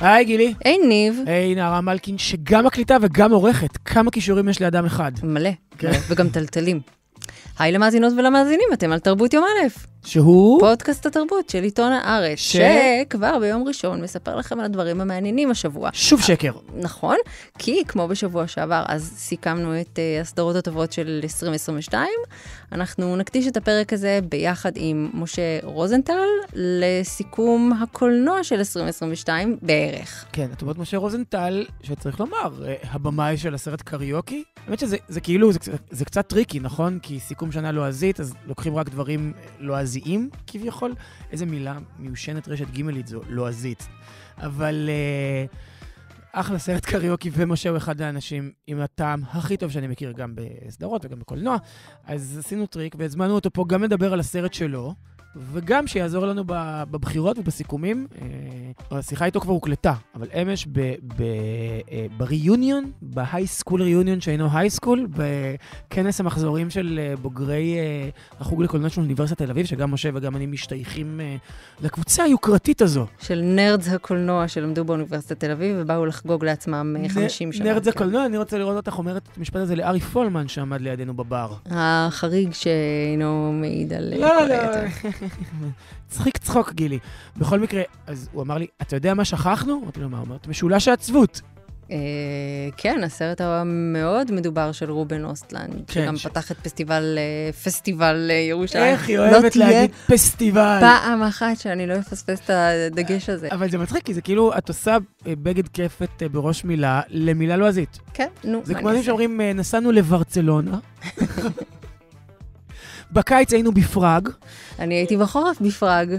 היי גילי. היי ניב. היי נערה מלקין, שגם מקליטה וגם עורכת. כמה כישורים יש לאדם אחד. מלא. כן. וגם טלטלים. היי למאזינות ולמאזינים, אתם על תרבות יום א'. שהוא? פודקאסט התרבות של עיתון הארץ, ש... שכבר ביום ראשון מספר לכם על הדברים המעניינים השבוע. שוב שקר. נכון, כי כמו בשבוע שעבר, אז סיכמנו את uh, הסדרות הטובות של 2022. אנחנו נקדיש את הפרק הזה ביחד עם משה רוזנטל לסיכום הקולנוע של 2022 בערך. כן, את אומרת משה רוזנטל, שצריך לומר, אה, הבמאי של הסרט קריוקי. האמת שזה זה כאילו, זה, זה, קצת טריקי, נכון? כי סיכום שנה לועזית, לא אז לוקחים רק דברים לועזיים. לועזיים כביכול. איזה מילה מיושנת רשת גימלית זו, לועזית. אבל אה, אחלה סרט קריוקי, ומשה הוא אחד האנשים עם הטעם הכי טוב שאני מכיר גם בסדרות וגם בקולנוע. אז עשינו טריק והזמנו אותו פה גם לדבר על הסרט שלו. וגם שיעזור לנו בבחירות ובסיכומים. אה, השיחה איתו כבר הוקלטה, אבל אמש בריוניון, בהיי סקול ריוניון שאינו היי סקול, בכנס המחזורים של אה, בוגרי אה, החוג לקולנוע של אוניברסיטת תל אביב, שגם משה וגם אני משתייכים לקבוצה היוקרתית הזו. של נרדס הקולנוע שלמדו באוניברסיטת תל אביב ובאו לחגוג לעצמם 50 שנה. נרדס כן. הקולנוע, אני רוצה לראות אותך אומרת את המשפט הזה לארי פולמן שעמד לידינו בבר. החריג שאינו מעיד על... לא, לא. לא. צחיק צחוק, גילי. בכל מקרה, אז הוא אמר לי, אתה יודע מה שכחנו? אמרתי לו, מה אומרת? משולש העצבות. אה, כן, הסרט המאוד מדובר של רובן אוסטלנד, כן, שגם פתח את פסטיבל אה, פסטיבל אה, ירושלים. איך היא אוהבת לא להגיד פסטיבל. פעם אחת שאני לא אפספס את הדגש הזה. אבל זה מצחיק, כי זה כאילו, את עושה בגד כיפת בראש מילה למילה לועזית. כן, נו. זה כמו אנשים שאומרים, נסענו לברצלונה. בקיץ היינו בפראג. אני הייתי בחורף בפראג.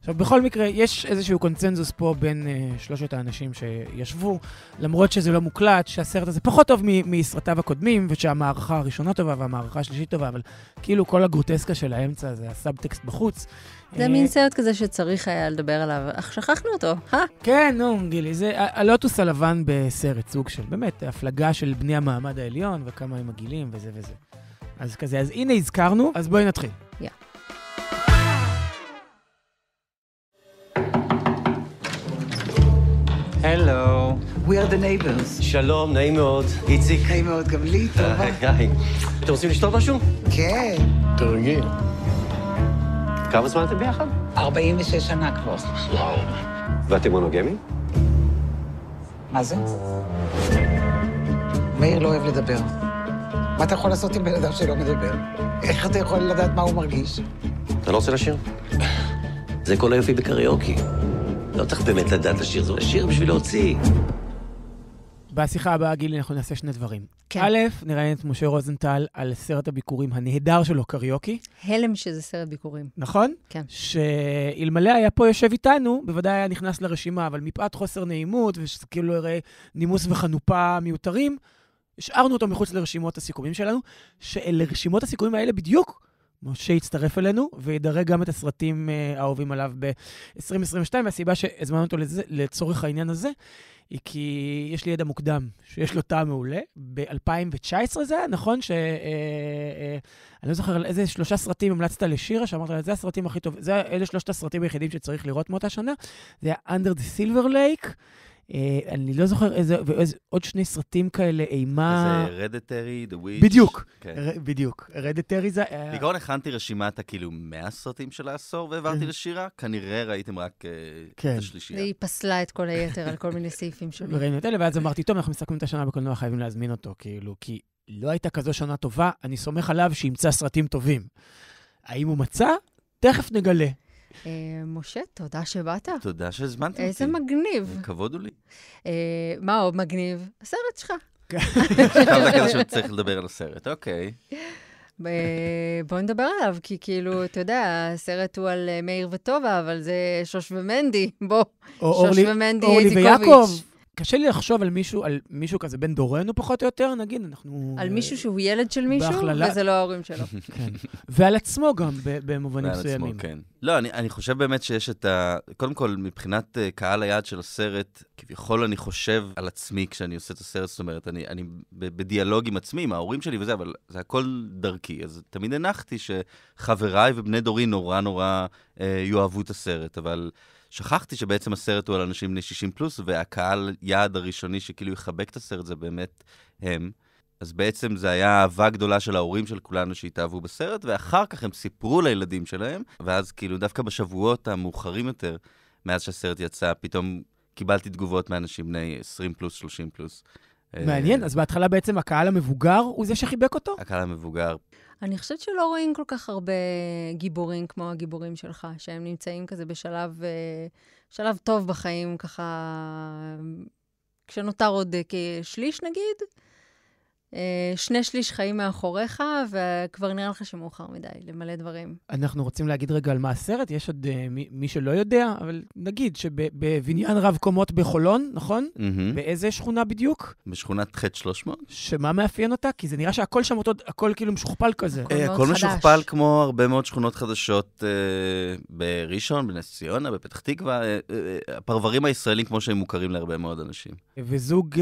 עכשיו, בכל מקרה, יש איזשהו קונצנזוס פה בין uh, שלושת האנשים שישבו, למרות שזה לא מוקלט, שהסרט הזה פחות טוב מסרטיו הקודמים, ושהמערכה הראשונה טובה והמערכה השלישית טובה, אבל כאילו כל הגרוטסקה של האמצע זה הסאבטקסט בחוץ. זה אה, מין סרט כזה שצריך היה לדבר עליו, אך שכחנו אותו, אה? כן, נו, גילי, זה הלוטוס הלבן בסרט, סוג של באמת הפלגה של בני המעמד העליון וכמה הם מגעילים וזה וזה. אז כזה, אז הנה הזכרנו. אז בואי נתחיל. Yeah. הלו. We are the neighbors. שלום, נעים מאוד. איציק. נעים מאוד, גם לי, טובה. אה, היי. היי. אתם רוצים לשתות משהו? כן. תרגיל. כמה זמן אתם ביחד? 46 שנה כבר. וואו. ואתם מונוגמי? מה זה? מאיר לא אוהב לדבר. מה אתה יכול לעשות עם בן אדם שלא מדבר? איך אתה יכול לדעת מה הוא מרגיש? אתה לא רוצה לשיר? זה כל היופי בקריוקי. לא צריך באמת לדעת לשיר, זה לשיר בשביל להוציא. בשיחה הבאה, גילי, אנחנו נעשה שני דברים. כן. א', נראיין את משה רוזנטל על סרט הביקורים הנהדר שלו, קריוקי. הלם שזה סרט ביקורים. נכון? כן. שאלמלא היה פה יושב איתנו, בוודאי היה נכנס לרשימה, אבל מפאת חוסר נעימות, ושזה כאילו הרי נימוס וחנופה מיותרים, השארנו אותו מחוץ לרשימות הסיכומים שלנו, שלרשימות הסיכומים האלה בדיוק משה יצטרף אלינו וידרג גם את הסרטים אה, האהובים עליו ב-2022, והסיבה שהזמנו אותו לזה, לצורך העניין הזה, היא כי יש לי ידע מוקדם, שיש לו טעם מעולה. ב-2019 זה היה, נכון? ש... אה, אה, אני לא זוכר איזה שלושה סרטים המלצת לשירה, שאמרת לה, זה הסרטים הכי טובים, זה אלה שלושת הסרטים היחידים שצריך לראות מאותה שנה. זה היה Under the Silver Lake. אה, אני לא זוכר איזה, ואיזה, עוד שני סרטים כאלה, אימה... איזה רדיטרי, The Witch. בדיוק, כן. ר, בדיוק. רדיטרי זה... אה, בעיקרון הכנתי רשימת הכאילו 100 סרטים של העשור והעברתי כן. לשירה, כנראה ראיתם רק אה, כן. את השלישייה. והיא פסלה את כל היתר על כל מיני סעיפים שונים. וראינו את אלה, ואז אמרתי, טוב, אנחנו מסכמים את השנה בקולנוע, חייבים להזמין אותו, כאילו, כי לא הייתה כזו שנה טובה, אני סומך עליו שימצא סרטים טובים. האם הוא מצא? תכף נגלה. אה, משה, תודה שבאת. תודה שהזמנתם אותי. איזה מגניב. אה, כבוד הוא לי. אה, מה עוד מגניב? הסרט שלך. עכשיו צריך לדבר על הסרט, אוקיי. אה, בואו נדבר עליו, כי כאילו, אתה יודע, הסרט הוא על אה, מאיר וטובה, אבל זה שוש ומנדי, בוא, שוש ומנדי איזיקוביץ'. קשה לי לחשוב על מישהו, על מישהו כזה בן דורנו פחות או יותר, נגיד, אנחנו... על מישהו אה, שהוא ילד של מישהו, בהכללה... וזה לא ההורים שלו. כן. ועל עצמו גם, במובנים מסוימים. ועל עצמו, כן. לא, אני, אני חושב באמת שיש את ה... קודם כל, מבחינת אה, קהל היעד של הסרט, כביכול אני חושב על עצמי כשאני עושה את הסרט, זאת אומרת, אני, אני בדיאלוג עם עצמי, עם ההורים שלי וזה, אבל זה הכל דרכי. אז תמיד הנחתי שחבריי ובני דורי נורא נורא אה, יאהבו את הסרט, אבל... שכחתי שבעצם הסרט הוא על אנשים בני 60 פלוס, והקהל יעד הראשוני שכאילו יחבק את הסרט זה באמת הם. אז בעצם זה היה אהבה גדולה של ההורים של כולנו שהתאהבו בסרט, ואחר כך הם סיפרו לילדים שלהם, ואז כאילו דווקא בשבועות המאוחרים יותר, מאז שהסרט יצא, פתאום קיבלתי תגובות מאנשים בני 20 פלוס, 30 פלוס. מעניין, אה, אז בהתחלה בעצם הקהל המבוגר הוא זה שחיבק אותו? הקהל המבוגר. אני חושבת שלא רואים כל כך הרבה גיבורים כמו הגיבורים שלך, שהם נמצאים כזה בשלב אה, שלב טוב בחיים, ככה, כשנותר עוד אה, כשליש נגיד. אה, שני שליש חיים מאחוריך, וכבר נראה לך שמאוחר מדי למלא דברים. אנחנו רוצים להגיד רגע על מה הסרט, יש עוד אה, מי, מי שלא יודע, אבל נגיד שבבניין רב קומות בחולון, נכון? Mm-hmm. באיזה שכונה בדיוק? בשכונת ח' 300. שמה מאפיין אותה? כי זה נראה שהכל שם אותו, הכל כאילו משוכפל כזה. הכל אה, מאוד משוכפל כמו הרבה מאוד שכונות חדשות uh, בראשון, בנס ציונה, בפתח תקווה, uh, uh, הפרברים הישראלים כמו שהם מוכרים להרבה מאוד אנשים. וזוג uh,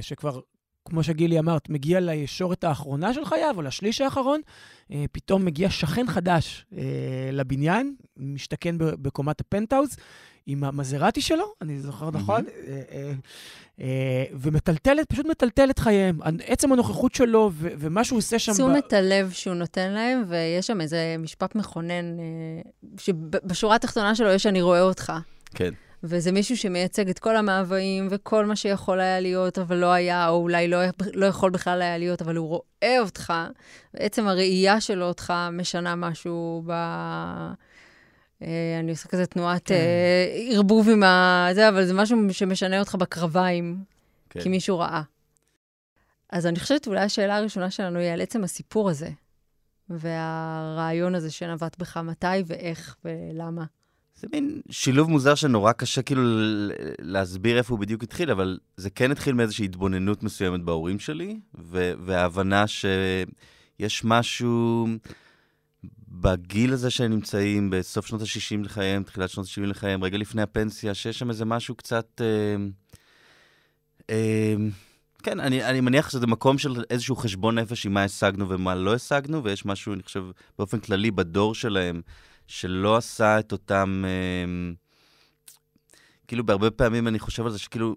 שכבר כמו שגילי אמרת, מגיע לישורת האחרונה של חייו, או לשליש האחרון, אה, פתאום מגיע שכן חדש אה, לבניין, משתכן בקומת הפנטאוז, עם המזרטי שלו, אני זוכר נכון, אה, ומטלטלת, פשוט מטלטלת חייהם. עצם הנוכחות שלו ומה שהוא עושה שם... תשומת הלב שהוא נותן להם, ויש שם איזה משפט מכונן, שבשורה התחתונה שלו יש "אני רואה אותך". כן. וזה מישהו שמייצג את כל המאוויים וכל מה שיכול היה להיות, אבל לא היה, או אולי לא, לא יכול בכלל היה להיות, אבל הוא רואה אותך, בעצם הראייה שלו אותך משנה משהו ב... אה, אני עושה כזה תנועת כן. אה, ערבוב עם ה... זה, אבל זה משהו שמשנה אותך בקרביים, כן. כי מישהו ראה. אז אני חושבת אולי השאלה הראשונה שלנו היא על עצם הסיפור הזה, והרעיון הזה שנבט בך, מתי ואיך ולמה. זה מין שילוב מוזר שנורא קשה כאילו להסביר איפה הוא בדיוק התחיל, אבל זה כן התחיל מאיזושהי התבוננות מסוימת בהורים שלי, וההבנה שיש משהו בגיל הזה שהם נמצאים, בסוף שנות ה-60 לחייהם, תחילת שנות ה-70 לחייהם, רגע לפני הפנסיה, שיש שם איזה משהו קצת... אה, אה, כן, אני, אני מניח שזה מקום של איזשהו חשבון נפש עם מה השגנו ומה לא השגנו, ויש משהו, אני חושב, באופן כללי בדור שלהם, שלא עשה את אותם... אמ, כאילו, בהרבה פעמים אני חושב על זה שכאילו,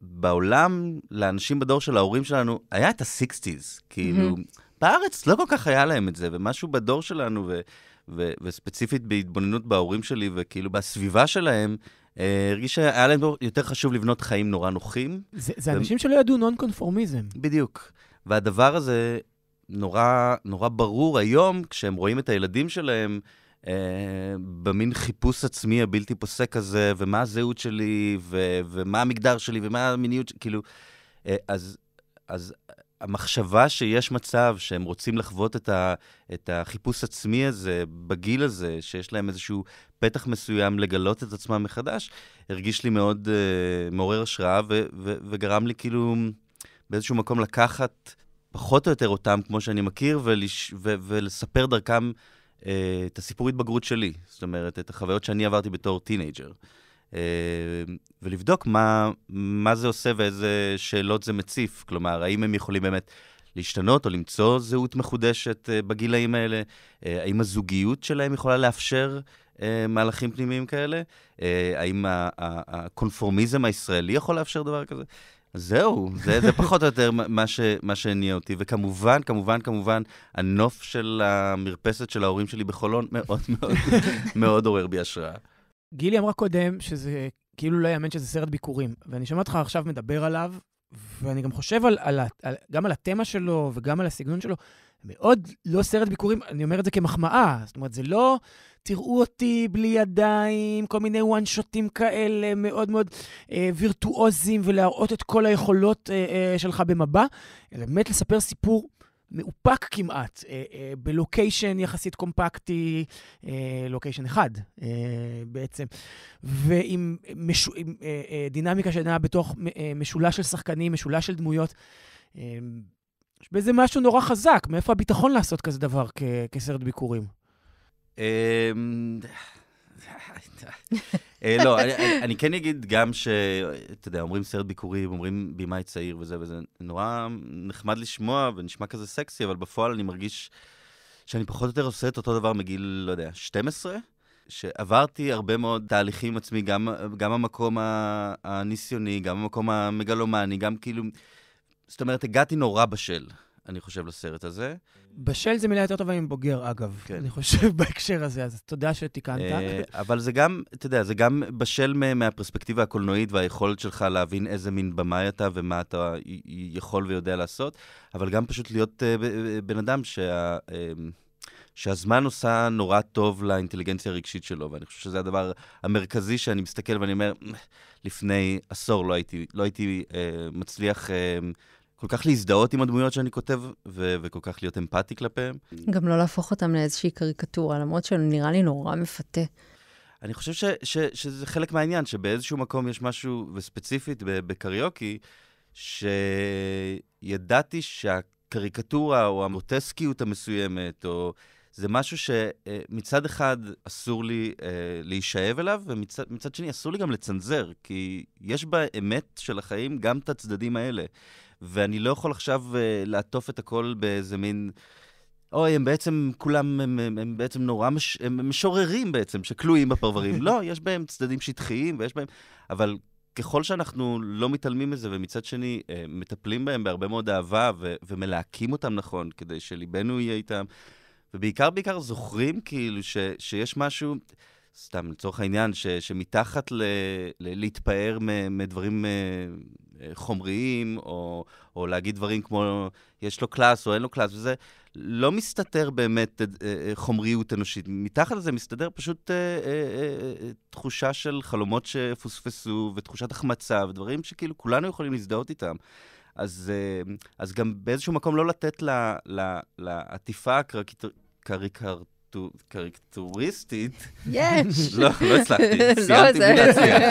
בעולם, לאנשים בדור של ההורים שלנו, היה את ה-60's, כאילו, mm-hmm. בארץ לא כל כך היה להם את זה, ומשהו בדור שלנו, ו, ו, וספציפית בהתבוננות בהורים שלי, וכאילו בסביבה שלהם, אה, הרגיש שהיה להם יותר חשוב לבנות חיים נורא נוחים. זה, זה ו... אנשים שלא ידעו נון-קונפורמיזם. בדיוק. והדבר הזה נורא, נורא ברור היום, כשהם רואים את הילדים שלהם, אה, במין חיפוש עצמי הבלתי פוסק הזה, ומה הזהות שלי, ו- ומה המגדר שלי, ומה המיניות שלי, כאילו... אה, אז, אז המחשבה שיש מצב שהם רוצים לחוות את, ה, את החיפוש עצמי הזה, בגיל הזה, שיש להם איזשהו פתח מסוים לגלות את עצמם מחדש, הרגיש לי מאוד uh, מעורר השראה, ו, ו, וגרם לי כאילו באיזשהו מקום לקחת פחות או יותר אותם כמו שאני מכיר, ולש, ו, ולספר דרכם אה, את הסיפור התבגרות שלי, זאת אומרת, את החוויות שאני עברתי בתור טינג'ר. אה, ולבדוק מה, מה זה עושה ואיזה שאלות זה מציף. כלומר, האם הם יכולים באמת להשתנות או למצוא זהות מחודשת אה, בגילאים האלה? האם הזוגיות שלהם יכולה לאפשר מהלכים פנימיים כאלה? האם הקונפורמיזם הישראלי יכול לאפשר דבר כזה? זהו, זה, זה פחות או יותר מה, ש, מה שהניע אותי. וכמובן, כמובן, כמובן, הנוף של המרפסת של ההורים שלי בחולון מאוד מאוד מאוד עורר בי השראה. גילי אמרה קודם שזה כאילו לא יאמן שזה סרט ביקורים, ואני שומע אותך עכשיו מדבר עליו, ואני גם חושב על, על, על, גם על התמה שלו וגם על הסגנון שלו. מאוד לא סרט ביקורים, אני אומר את זה כמחמאה. זאת אומרת, זה לא תראו אותי בלי ידיים, כל מיני וואן שוטים כאלה מאוד מאוד אה, וירטואוזיים, ולהראות את כל היכולות אה, אה, שלך במבע, אלא באמת לספר סיפור. מאופק כמעט, אה, אה, בלוקיישן יחסית קומפקטי, אה, לוקיישן אחד אה, בעצם, ועם משו, עם, אה, אה, דינמיקה שנעה בתוך אה, משולש של שחקנים, משולש של דמויות. אה, יש בזה משהו נורא חזק, מאיפה הביטחון לעשות כזה דבר כ- כסרט ביקורים? אמ, אה, לא, אני כן אגיד גם ש... אתה יודע, אומרים סרט ביקורים, אומרים בימאי צעיר וזה וזה, נורא נחמד לשמוע ונשמע כזה סקסי, אבל בפועל אני מרגיש שאני פחות או יותר עושה את אותו דבר מגיל, לא יודע, 12. שעברתי הרבה מאוד תהליכים עם עצמי, גם, גם המקום הניסיוני, גם המקום המגלומני, גם כאילו זאת אומרת, הגעתי נורא בשל, אני חושב, לסרט הזה. בשל זה מילה יותר טובה עם בוגר, אגב. כן. אני חושב בהקשר הזה, אז תודה שתיקנת. אה, אבל זה גם, אתה יודע, זה גם בשל מהפרספקטיבה הקולנועית והיכולת שלך להבין איזה מין במאי אתה ומה אתה יכול ויודע לעשות, אבל גם פשוט להיות אה, אה, בן אדם שה... שהזמן עושה נורא טוב לאינטליגנציה הרגשית שלו, ואני חושב שזה הדבר המרכזי שאני מסתכל ואני אומר, לפני עשור לא הייתי, לא הייתי אה, מצליח אה, כל כך להזדהות עם הדמויות שאני כותב, ו- וכל כך להיות אמפתי כלפיהן. גם לא להפוך אותם לאיזושהי קריקטורה, למרות שנראה לי נורא מפתה. אני חושב ש- ש- שזה חלק מהעניין, שבאיזשהו מקום יש משהו, וספציפית בקריוקי, שידעתי שה... הקריקטורה או המוטסקיות המסוימת, או זה משהו שמצד אה, אחד אסור לי אה, להישאב אליו, ומצד שני אסור לי גם לצנזר, כי יש באמת של החיים גם את הצדדים האלה. ואני לא יכול עכשיו אה, לעטוף את הכל באיזה מין... אוי, הם בעצם, כולם, הם, הם, הם בעצם נורא, מש, הם משוררים בעצם, שכלואים בפרברים. לא, יש בהם צדדים שטחיים ויש בהם... אבל ככל שאנחנו לא מתעלמים מזה, ומצד שני אה, מטפלים בהם בהרבה מאוד אהבה ו- ומלהקים אותם נכון, כדי שליבנו יהיה איתם, ובעיקר בעיקר זוכרים כאילו ש, שיש משהו, סתם לצורך העניין, ש, שמתחת ל, ל, להתפאר מ, מדברים מ, אה, אה, חומריים, או, או להגיד דברים כמו יש לו קלאס או אין לו קלאס וזה, לא מסתתר באמת אה, חומריות אנושית. מתחת לזה מסתדר פשוט אה, אה, אה, תחושה של חלומות שפוספסו, ותחושת החמצה, ודברים שכאילו כולנו יכולים להזדהות איתם. אז, אז גם באיזשהו מקום לא לתת לעטיפה הקריקטורית קריקטוריסטית. יש! לא, לא הצלחתי, לא סיימתי בלי להצליח.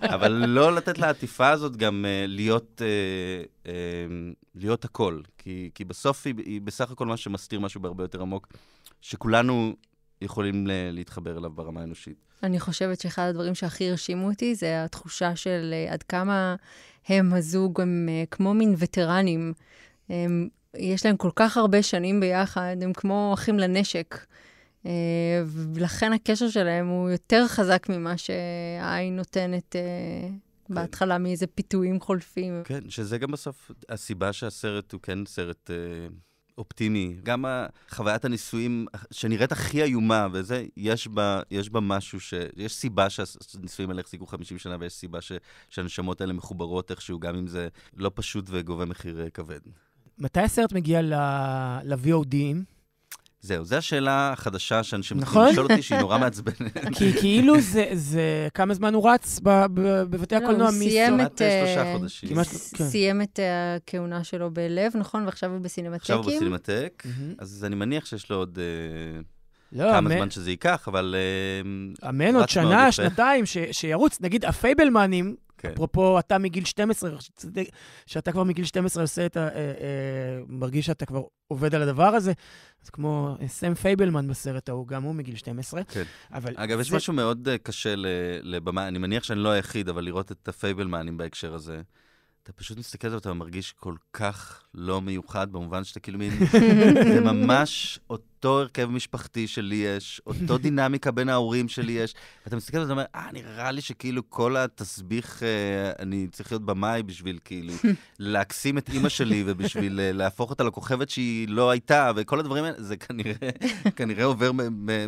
אבל לא לתת לעטיפה הזאת גם אה, להיות, אה, אה, להיות הכל. כי, בסוף היא בסך הכל מה שמסתיר משהו בהרבה יותר עמוק, שכולנו יכולים להתחבר אליו ברמה האנושית. אני חושבת שאחד הדברים שהכי הרשימו אותי זה התחושה של עד כמה הם, הזוג, הם כמו מין וטרנים. הם יש להם כל כך הרבה שנים ביחד, הם כמו אחים לנשק. אה, ולכן הקשר שלהם הוא יותר חזק ממה שהעין נותנת אה, כן. בהתחלה מאיזה פיתויים חולפים. כן, שזה גם בסוף הסיבה שהסרט הוא כן סרט אה, אופטימי. גם חוויית הנישואים שנראית הכי איומה, וזה, יש בה, יש בה משהו ש... יש סיבה שהנישואים האלה החזיקו 50 שנה, ויש סיבה ש, שהנשמות האלה מחוברות איכשהו, גם אם זה לא פשוט וגובה מחיר כבד. מתי הסרט מגיע ל... vodים זהו, זו השאלה החדשה שאנשים נכון? לשאול אותי, שהיא נורא מעצבנת. כי כאילו זה, זה, כמה זמן הוא רץ בבתי לא, הקולנוע מיסו? אה, הוא אה, כן. סיים את... סיים אה, את הכהונה שלו בלב, נכון? ועכשיו הוא בסינמטקים? עכשיו הוא בסינמטק, אז אני מניח שיש לו עוד... לא, כמה אמן... זמן שזה ייקח, אבל... אמן, עוד שנה, שנתיים, ש... שירוץ, נגיד הפייבלמנים, כן. אפרופו, אתה מגיל 12, שאתה כבר מגיל 12 עושה את ה... אה, אה, מרגיש שאתה כבר עובד על הדבר הזה, אז כמו אה, סם פייבלמן בסרט ההוא, גם הוא מגיל 12. כן. אבל אגב, זה... יש משהו מאוד אה, קשה לבמה, אני מניח שאני לא היחיד, אבל לראות את הפייבלמנים בהקשר הזה. אתה פשוט מסתכל על זה ואתה מרגיש כל כך לא מיוחד, במובן שאתה כאילו מין... זה ממש אותו הרכב משפחתי שלי יש, אותו דינמיקה בין ההורים שלי יש. ואתה מסתכל על זה ואתה אומר, אה, נראה לי שכאילו כל התסביך, אה, אני צריך להיות במאי בשביל כאילו להקסים את אימא שלי ובשביל אה, להפוך אותה לכוכבת שהיא לא הייתה, וכל הדברים האלה, זה כנראה, כנראה עובר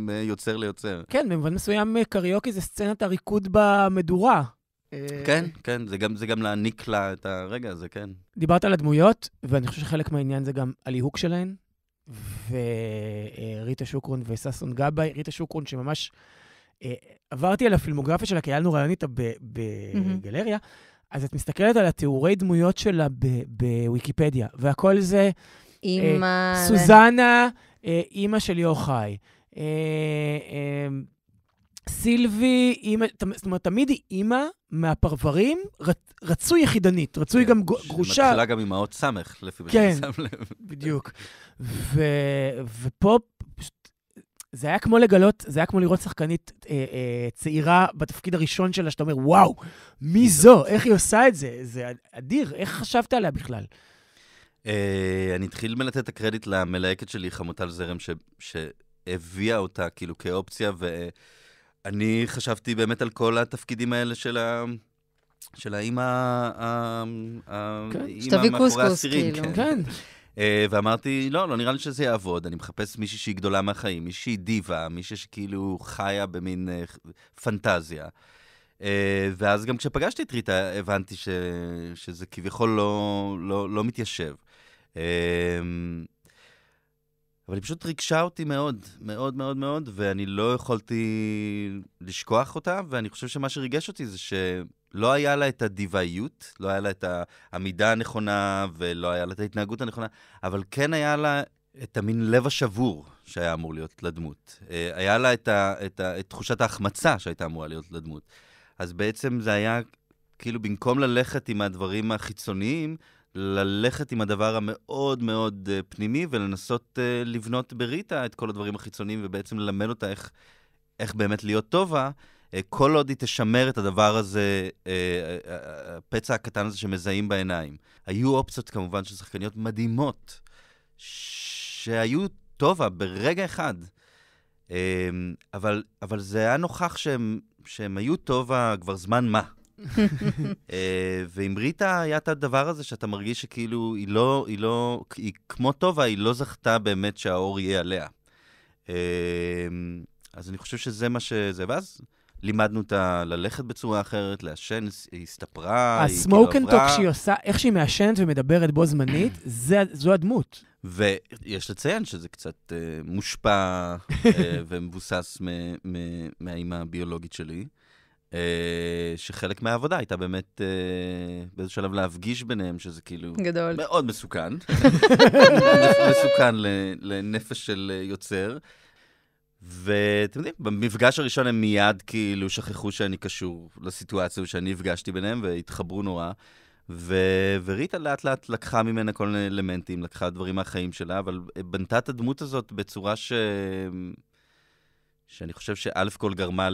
מיוצר ליוצר. כן, במובן מסוים אה, קריוקי זה סצנת הריקוד במדורה. אה, כן, כן, זה גם, זה גם להעניק לה את הרגע הזה, כן. דיברת על הדמויות, ואני חושב שחלק מהעניין זה גם הליהוק שלהן, וריטה שוקרון וששון גבאי, ריטה שוקרון שממש... אה, עברתי על הפילמוגרפיה שלה, כי היה לנו רעיון איתה בגלריה, אז את מסתכלת על התיאורי דמויות שלה בוויקיפדיה, והכל זה... אה, אימא... סוזנה, אימא של יוחאי. סילבי, אימא, זאת אומרת, תמיד היא אימא מהפרברים, רצוי יחידנית, רצוי כן, גם גרושה. שמתחילה גם עם האות סמך, לפי מה כן, שאני שם לב. כן, בדיוק. ו, ופה זה היה כמו לגלות, זה היה כמו לראות שחקנית אה, אה, צעירה בתפקיד הראשון שלה, שאתה אומר, וואו, מי זו? איך היא עושה את זה? זה אדיר, איך חשבת עליה בכלל? אה, אני אתחיל מלתת את הקרדיט למלהקת שלי, חמוטל זרם, ש, שהביאה אותה כאילו כאופציה, ו... אה, אני חשבתי באמת על כל התפקידים האלה של ה... של האימא, כן, האימא מאחורי הסירים, כאילו. כן. כן. אה, ואמרתי, לא, לא נראה לי שזה יעבוד, אני מחפש מישהי שהיא גדולה מהחיים, מישהי שהיא דיבה, מישהי שכאילו חיה במין אה, פנטזיה. אה, ואז גם כשפגשתי את ריטה, הבנתי שזה כביכול לא, לא, לא מתיישב. אבל היא פשוט ריגשה אותי מאוד, מאוד מאוד מאוד, ואני לא יכולתי לשכוח אותה, ואני חושב שמה שריגש אותי זה שלא היה לה את הדיוואיות, לא היה לה את העמידה הנכונה, ולא היה לה את ההתנהגות הנכונה, אבל כן היה לה את המין לב השבור שהיה אמור להיות לדמות. אה, היה לה את, ה, את, ה, את תחושת ההחמצה שהייתה אמורה להיות לדמות. אז בעצם זה היה, כאילו, במקום ללכת עם הדברים החיצוניים, ללכת עם הדבר המאוד מאוד אה, פנימי ולנסות אה, לבנות בריטה את כל הדברים החיצוניים ובעצם ללמד אותה איך, איך באמת להיות טובה. אה, כל עוד היא תשמר את הדבר הזה, הפצע הקטן הזה שמזהים בעיניים. היו אופציות כמובן של שחקניות מדהימות, שהיו טובה ברגע אחד, אבל, אבל זה היה נוכח שהן היו טובה כבר זמן מה. אה, ועם ריטה היה את הדבר הזה שאתה מרגיש שכאילו היא לא, היא לא, היא כמו טובה, היא לא זכתה באמת שהאור יהיה עליה. אה, אז אני חושב שזה מה שזה, ואז לימדנו אותה ללכת בצורה אחרת, לעשן, היא הסתפרה, היא כאילו עברה. הסמוקנטוק שהיא עושה, איך שהיא מעשנת ומדברת בו זמנית, זה, זו הדמות. ויש לציין שזה קצת uh, מושפע uh, ומבוסס מהאימא הביולוגית שלי. אה, שחלק מהעבודה הייתה באמת אה, באיזה שלב להפגיש ביניהם, שזה כאילו... גדול. מאוד מסוכן. מסוכן לנפש של אה, יוצר. ואתם יודעים, במפגש הראשון הם מיד כאילו שכחו שאני קשור לסיטואציה שאני הפגשתי ביניהם, והתחברו נורא. ו- וריטה לאט לאט לקחה ממנה כל מיני אלמנטים, לקחה דברים מהחיים שלה, אבל בנתה את הדמות הזאת בצורה ש... שאני חושב שא' כל גרמה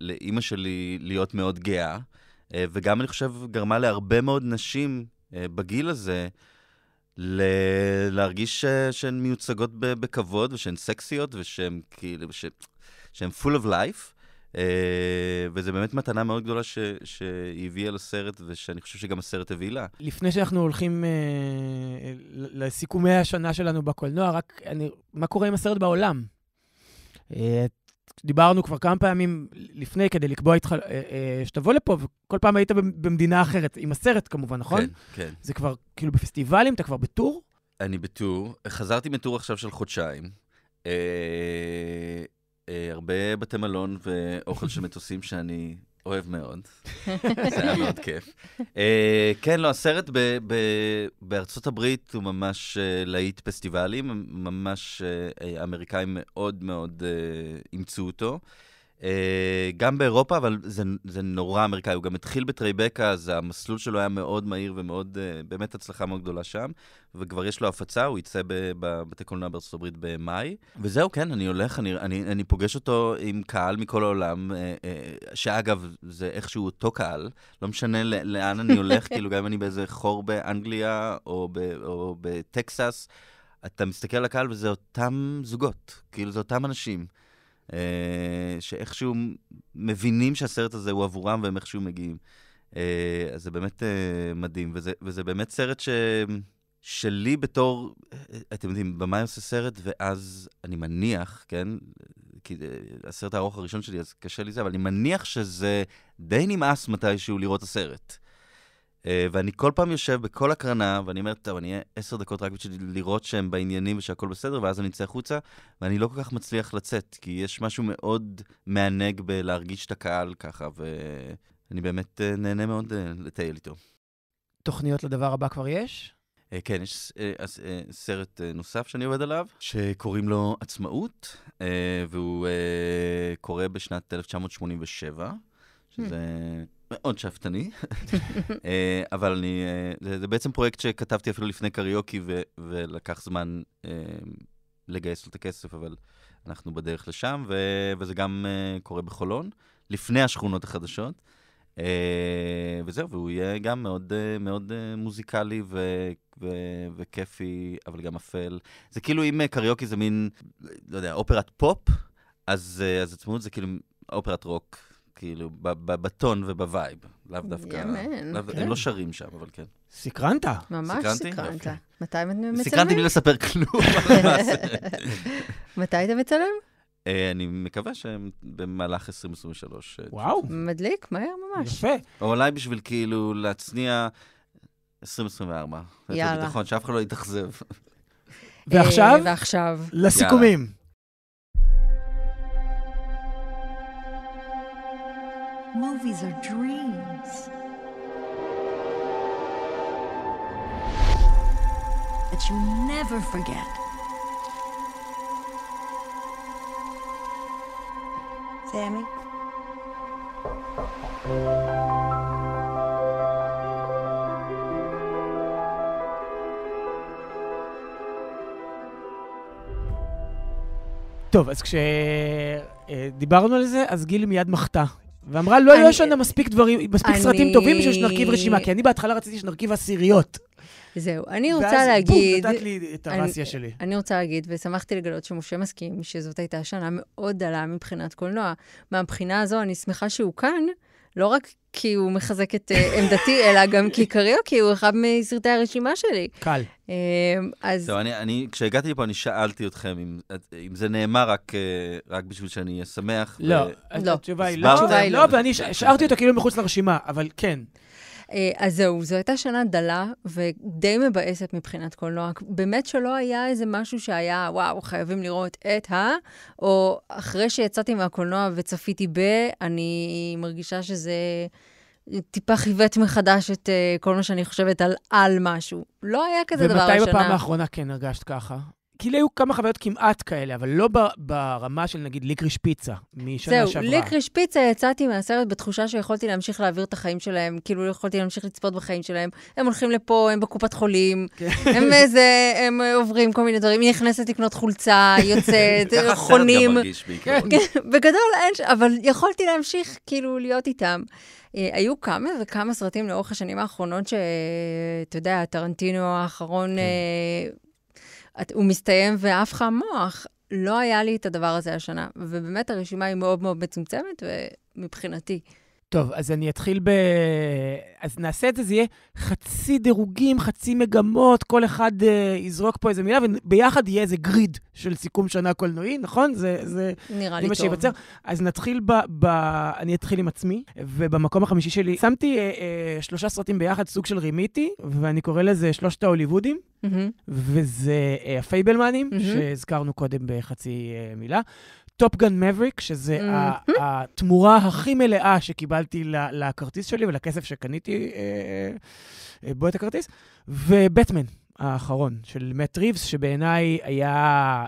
לאימא שלי להיות מאוד גאה, אה, וגם אני חושב גרמה להרבה מאוד נשים אה, בגיל הזה ל- להרגיש אה, שהן מיוצגות בכבוד ושהן סקסיות ושהן כאילו, שהן full of life. Uh, וזו באמת מתנה מאוד גדולה ש- שהיא הביאה לסרט, ושאני חושב שגם הסרט הביא לה. לפני שאנחנו הולכים uh, לסיכומי השנה שלנו בקולנוע, רק אני, מה קורה עם הסרט בעולם? אה, דיברנו כבר כמה פעמים לפני כדי לקבוע איתך אה, אה, שתבוא לפה, וכל פעם היית במדינה אחרת, עם הסרט כמובן, נכון? כן, כן. זה כבר כאילו בפסטיבלים, אתה כבר בטור? אני בטור. חזרתי מטור עכשיו של חודשיים. אה, אה, הרבה בתי מלון ואוכל של מטוסים שאני אוהב מאוד, זה היה מאוד כיף. Uh, כן, לא, הסרט בארצות הברית הוא ממש uh, להיט פסטיבלים, ממש uh, אמריקאים מאוד מאוד אימצו אותו. אה, גם באירופה, אבל זה, זה נורא אמריקאי. הוא גם התחיל בטרייבקה, אז המסלול שלו היה מאוד מהיר ומאוד, אה, באמת הצלחה מאוד גדולה שם. וכבר יש לו הפצה, הוא יצא בבתי קולנוע בארצות הברית במאי. וזהו, כן, אני הולך, אני, אני, אני פוגש אותו עם קהל מכל העולם, אה, שאגב, זה איכשהו אותו קהל, לא משנה לאן אני הולך, כאילו, גם אם אני באיזה חור באנגליה או, ב, או בטקסס, אתה מסתכל על הקהל וזה אותם זוגות, כאילו, זה אותם אנשים. אה, שאיכשהו מבינים שהסרט הזה הוא עבורם והם איכשהו מגיעים. אה, אז זה באמת אה, מדהים, וזה, וזה באמת סרט ש... שלי בתור, אתם יודעים, במאי עושה סרט, ואז אני מניח, כן? כי הסרט הארוך הראשון שלי, אז קשה לי זה, אבל אני מניח שזה די נמאס מתישהו לראות הסרט. אה, ואני כל פעם יושב בכל הקרנה, ואני אומר, טוב, אני אהיה עשר דקות רק בשביל לראות שהם בעניינים ושהכול בסדר, ואז אני אצא החוצה, ואני לא כל כך מצליח לצאת, כי יש משהו מאוד מענג בלהרגיש את הקהל ככה, ואני באמת אה, נהנה מאוד אה, לטייל איתו. תוכניות לדבר הבא כבר יש? כן, יש סרט נוסף שאני עובד עליו, שקוראים לו עצמאות, והוא קורה בשנת 1987, hmm. שזה... Hmm. מאוד שאפתני, אה, אבל אני, אה, זה, זה בעצם פרויקט שכתבתי אפילו לפני קריוקי, ו, ולקח זמן אה, לגייס לו את הכסף, אבל אנחנו בדרך לשם, ו, וזה גם קורה בחולון, לפני השכונות החדשות. וזהו, והוא יהיה גם מאוד, מאוד מוזיקלי ו- ו- וכיפי, אבל גם אפל. זה כאילו, אם קריוקי זה מין, לא יודע, אופרת פופ, אז, אז עצמאות זה כאילו אופרת רוק כאילו, בטון ובווייב, לאו דווקא... יאמן. כן. הם לא שרים שם, אבל כן. סקרנת. ממש סקרנת. אוקיי. מתי אתם מצלמים? סקרנתי בלי לספר כלום מתי אתה מצלם? אה, אני מקווה שהם במהלך 2023. אה, וואו. מדליק, מהר ממש. יפה. או אולי בשביל כאילו להצניע 2024. יאללה. זה ביטחון, שאף אחד לא יתאכזב. ועכשיו, אה, לסיכומים. Movies are dreams. That you never forget. Sammy? טוב, אז כשדיברנו על זה, אז גיל מיד מחתה ואמרה, לא, לא יש לנו מספיק דברים, מספיק סרטים טובים בשביל שנרכיב רשימה, כי אני בהתחלה רציתי שנרכיב עשיריות. זהו, אני רוצה להגיד... ואז בום, נתת לי את הרסיה שלי. אני רוצה להגיד, ושמחתי לגלות שמשה מסכים, שזאת הייתה שנה מאוד דלה מבחינת קולנוע. מהבחינה הזו, אני שמחה שהוא כאן, לא רק כי הוא מחזק את אה, עמדתי, אלא גם כי קריוקי הוא אחד מסרטי הרשימה שלי. קל. אמ, אז... טוב, אני, אני, כשהגעתי לפה, אני שאלתי אתכם אם, אם זה נאמר רק, אה, רק בשביל שאני אשמח. לא, ו... לא. התשובה היא לא. התשובה היא לא, אבל לא, אני השארתי אותו כאילו מחוץ לרשימה, אבל כן. אה, אז זהו, זו הייתה שנה דלה ודי מבאסת מבחינת קולנוע. באמת שלא היה איזה משהו שהיה, וואו, חייבים לראות את ה... או אחרי שיצאתי מהקולנוע וצפיתי ב, אני מרגישה שזה טיפה חיווט מחדש את אה, כל מה שאני חושבת על, על משהו. לא היה כזה דבר השנה. ומתי בפעם האחרונה כן הרגשת ככה? כאילו היו כמה חוויות כמעט כאלה, אבל לא ברמה של נגיד ליקריש פיצה משנה זהו, שעברה. זהו, ליקריש פיצה, יצאתי מהסרט בתחושה שיכולתי להמשיך להעביר את החיים שלהם, כאילו יכולתי להמשיך לצפות בחיים שלהם. הם הולכים לפה, הם בקופת חולים, כן. הם איזה, הם עוברים כל מיני דברים, היא נכנסת לקנות חולצה, היא יוצאת, חונים. ככה הסרט גם מרגיש בעיקרון. כן, בגדול אין, אבל יכולתי להמשיך כאילו להיות איתם. אה, היו כמה וכמה סרטים לאורך השנים האחרונות, שאתה יודע, טרנטינו האחרון... כן. אה, את, הוא מסתיים ועף לך המוח. לא היה לי את הדבר הזה השנה, ובאמת הרשימה היא מאוד מאוד מצומצמת, ומבחינתי, טוב, אז אני אתחיל ב... אז נעשה את זה, זה יהיה חצי דירוגים, חצי מגמות, כל אחד אה, יזרוק פה איזה מילה, וביחד יהיה איזה גריד של סיכום שנה קולנועי, נכון? זה, זה, נראה לי טוב. זה מה שייווצר. אז נתחיל ב, ב... אני אתחיל עם עצמי, ובמקום החמישי שלי שמתי אה, אה, שלושה סרטים ביחד, סוג של רימיתי, ואני קורא לזה שלושת ההוליוודים. Mm-hmm. וזה אה, הפייבלמנים, mm-hmm. שהזכרנו קודם בחצי אה, מילה, טופגן מבריק, שזה mm-hmm. התמורה הכי מלאה שקיבלתי לכרטיס שלי ולכסף שקניתי אה, אה, בו את הכרטיס, ובטמן. האחרון של מט ריבס, שבעיניי היה...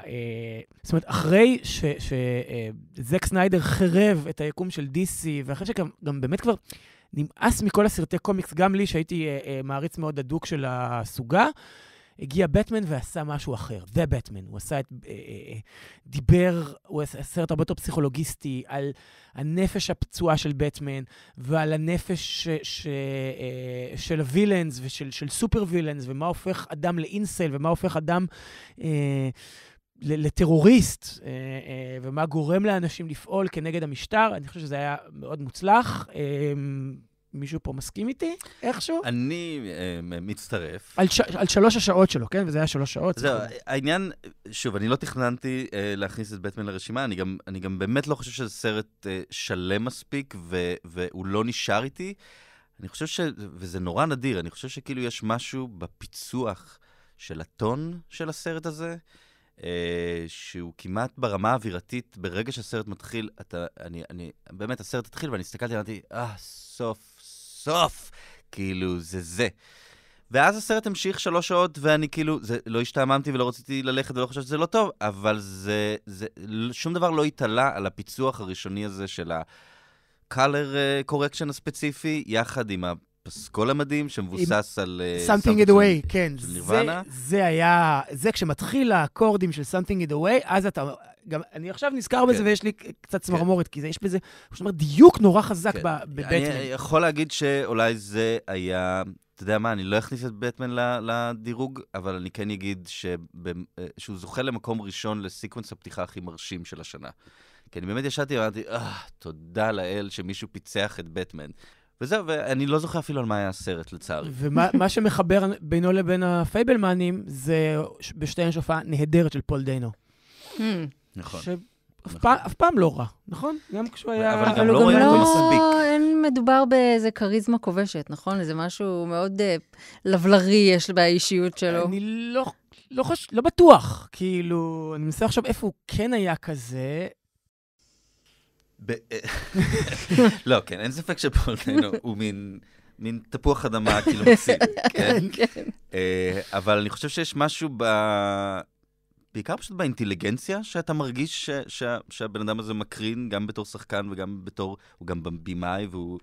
אה, זאת אומרת, אחרי שזק אה, סניידר חרב את היקום של DC, ואחרי שגם באמת כבר נמאס מכל הסרטי קומיקס, גם לי, שהייתי אה, אה, מעריץ מאוד הדוק של הסוגה, הגיע בטמן ועשה משהו אחר. זה בטמן. הוא עשה את... אה, אה, אה, דיבר, הוא עשה סרט הרבה יותר פסיכולוגיסטי על הנפש הפצועה של בטמן ועל הנפש ש, ש, של הווילאנס ושל של סופר ווילאנס ומה הופך אדם לאינסל ומה הופך אדם... לטרוריסט, ומה גורם לאנשים לפעול כנגד המשטר. אני חושב שזה היה מאוד מוצלח. אמ, מישהו פה מסכים איתי איכשהו? אני אה, מצטרף. על, שלוש השעות שלו, כן? וזה היה שלוש שעות. זהו, העניין, שוב, אני לא תכננתי אה, להכניס את בטמן לרשימה, אני גם, באמת לא חושב שזה סרט אה, שלם מספיק, והוא לא נשאר איתי. אני חושב ש... וזה נורא נדיר, אני חושב שכאילו יש משהו בפיצוח של הטון של הסרט הזה, אה, שהוא כמעט ברמה האווירתית, ברגע שהסרט מתחיל, אתה... אני... אני... באמת, הסרט התחיל ואני הסתכלתי, אמרתי, אה, סוף סוף, כאילו, זה זה. ואז הסרט המשיך שלוש שעות, ואני כאילו, זה, לא השתעממתי ולא רציתי ללכת ולא חושב שזה לא טוב, אבל זה, זה, שום דבר לא התעלה על הפיצוח הראשוני הזה של ה... color אה, correction הספציפי, יחד עם ה... הפסקול המדהים שמבוסס עם... על... אה, Something in the way, כן. של נירוונה. זה, זה היה... זה כשמתחיל האקורדים של Something in the way, אז אתה... גם אני עכשיו נזכר כן. בזה ויש לי קצת כן. צמרמורת, כן. כי יש בזה, זאת אומרת, דיוק נורא חזק כן. בבטמן. אני יכול להגיד שאולי זה היה... אתה יודע מה, אני לא אכניס את בטמן לדירוג, אבל אני כן אגיד אה, שהוא זוכה למקום ראשון לסיקוונס הפתיחה הכי מרשים של השנה. כי אני באמת ישבתי ואמרתי, אה, תודה לאל שמישהו פיצח את בטמן. וזהו, ואני לא זוכר אפילו על מה היה הסרט, לצערי. ומה שמחבר בינו לבין הפייבלמנים, זה בשתיהן יש הופעה נהדרת של פול דיינו. Hmm. נכון. נכון. אף פעם לא רע, נכון? גם כשהוא היה... אבל גם לא רואים לא- אין מדובר באיזה כריזמה כובשת, נכון? איזה משהו מאוד אה, לבלרי יש באישיות שלו. אני לא לא, לא בטוח, כאילו, אני מנסה עכשיו איפה הוא כן היה כזה. לא, כן, אין ספק שפולטנו הוא מין... מין תפוח אדמה כאילו מקסים, כן? כן. uh, אבל אני חושב שיש משהו ב... בעיקר פשוט באינטליגנציה שאתה מרגיש ש... ש... שהבן אדם הזה מקרין, גם בתור שחקן וגם בתור... הוא גם במאי, והוא...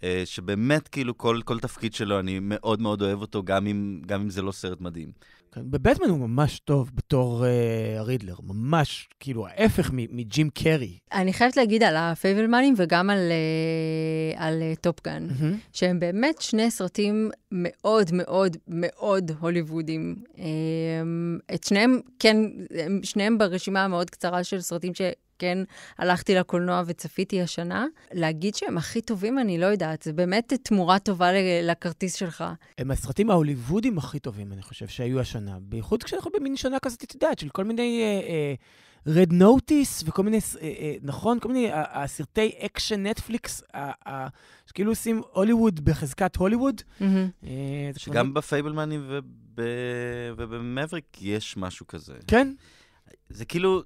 Uh, שבאמת, כאילו, כל, כל תפקיד שלו, אני מאוד מאוד אוהב אותו, גם אם, גם אם זה לא סרט מדהים. כן, בבטמן הוא ממש טוב בתור uh, אה, הרידלר, ממש כאילו ההפך מג'ים קרי. אני חייבת להגיד על הפייבלמנים וגם על, uh, על uh, אה, טופגן, mm-hmm. שהם באמת שני סרטים מאוד מאוד מאוד הוליוודים. Um, את שניהם, כן, שניהם ברשימה המאוד קצרה של סרטים ש... כן הלכתי לקולנוע וצפיתי השנה. להגיד שהם הכי טובים, אני לא יודעת, זה באמת תמורה טובה לכרטיס שלך. הם הסרטים ההוליוודים הכי טובים, אני חושב, שהיו השנה. השנה, בייחוד כשאנחנו במין שנה כזאת, את יודעת, של כל מיני uh, uh, Red Notice וכל מיני, uh, uh, נכון? כל מיני uh, uh, סרטי אקשן נטפליקס, uh, uh, שכאילו עושים הוליווד בחזקת הוליווד. Mm-hmm. Uh, שגם כל... לא- בפייבלמנים וב... ובמבריק יש משהו כזה. כן. זה כאילו,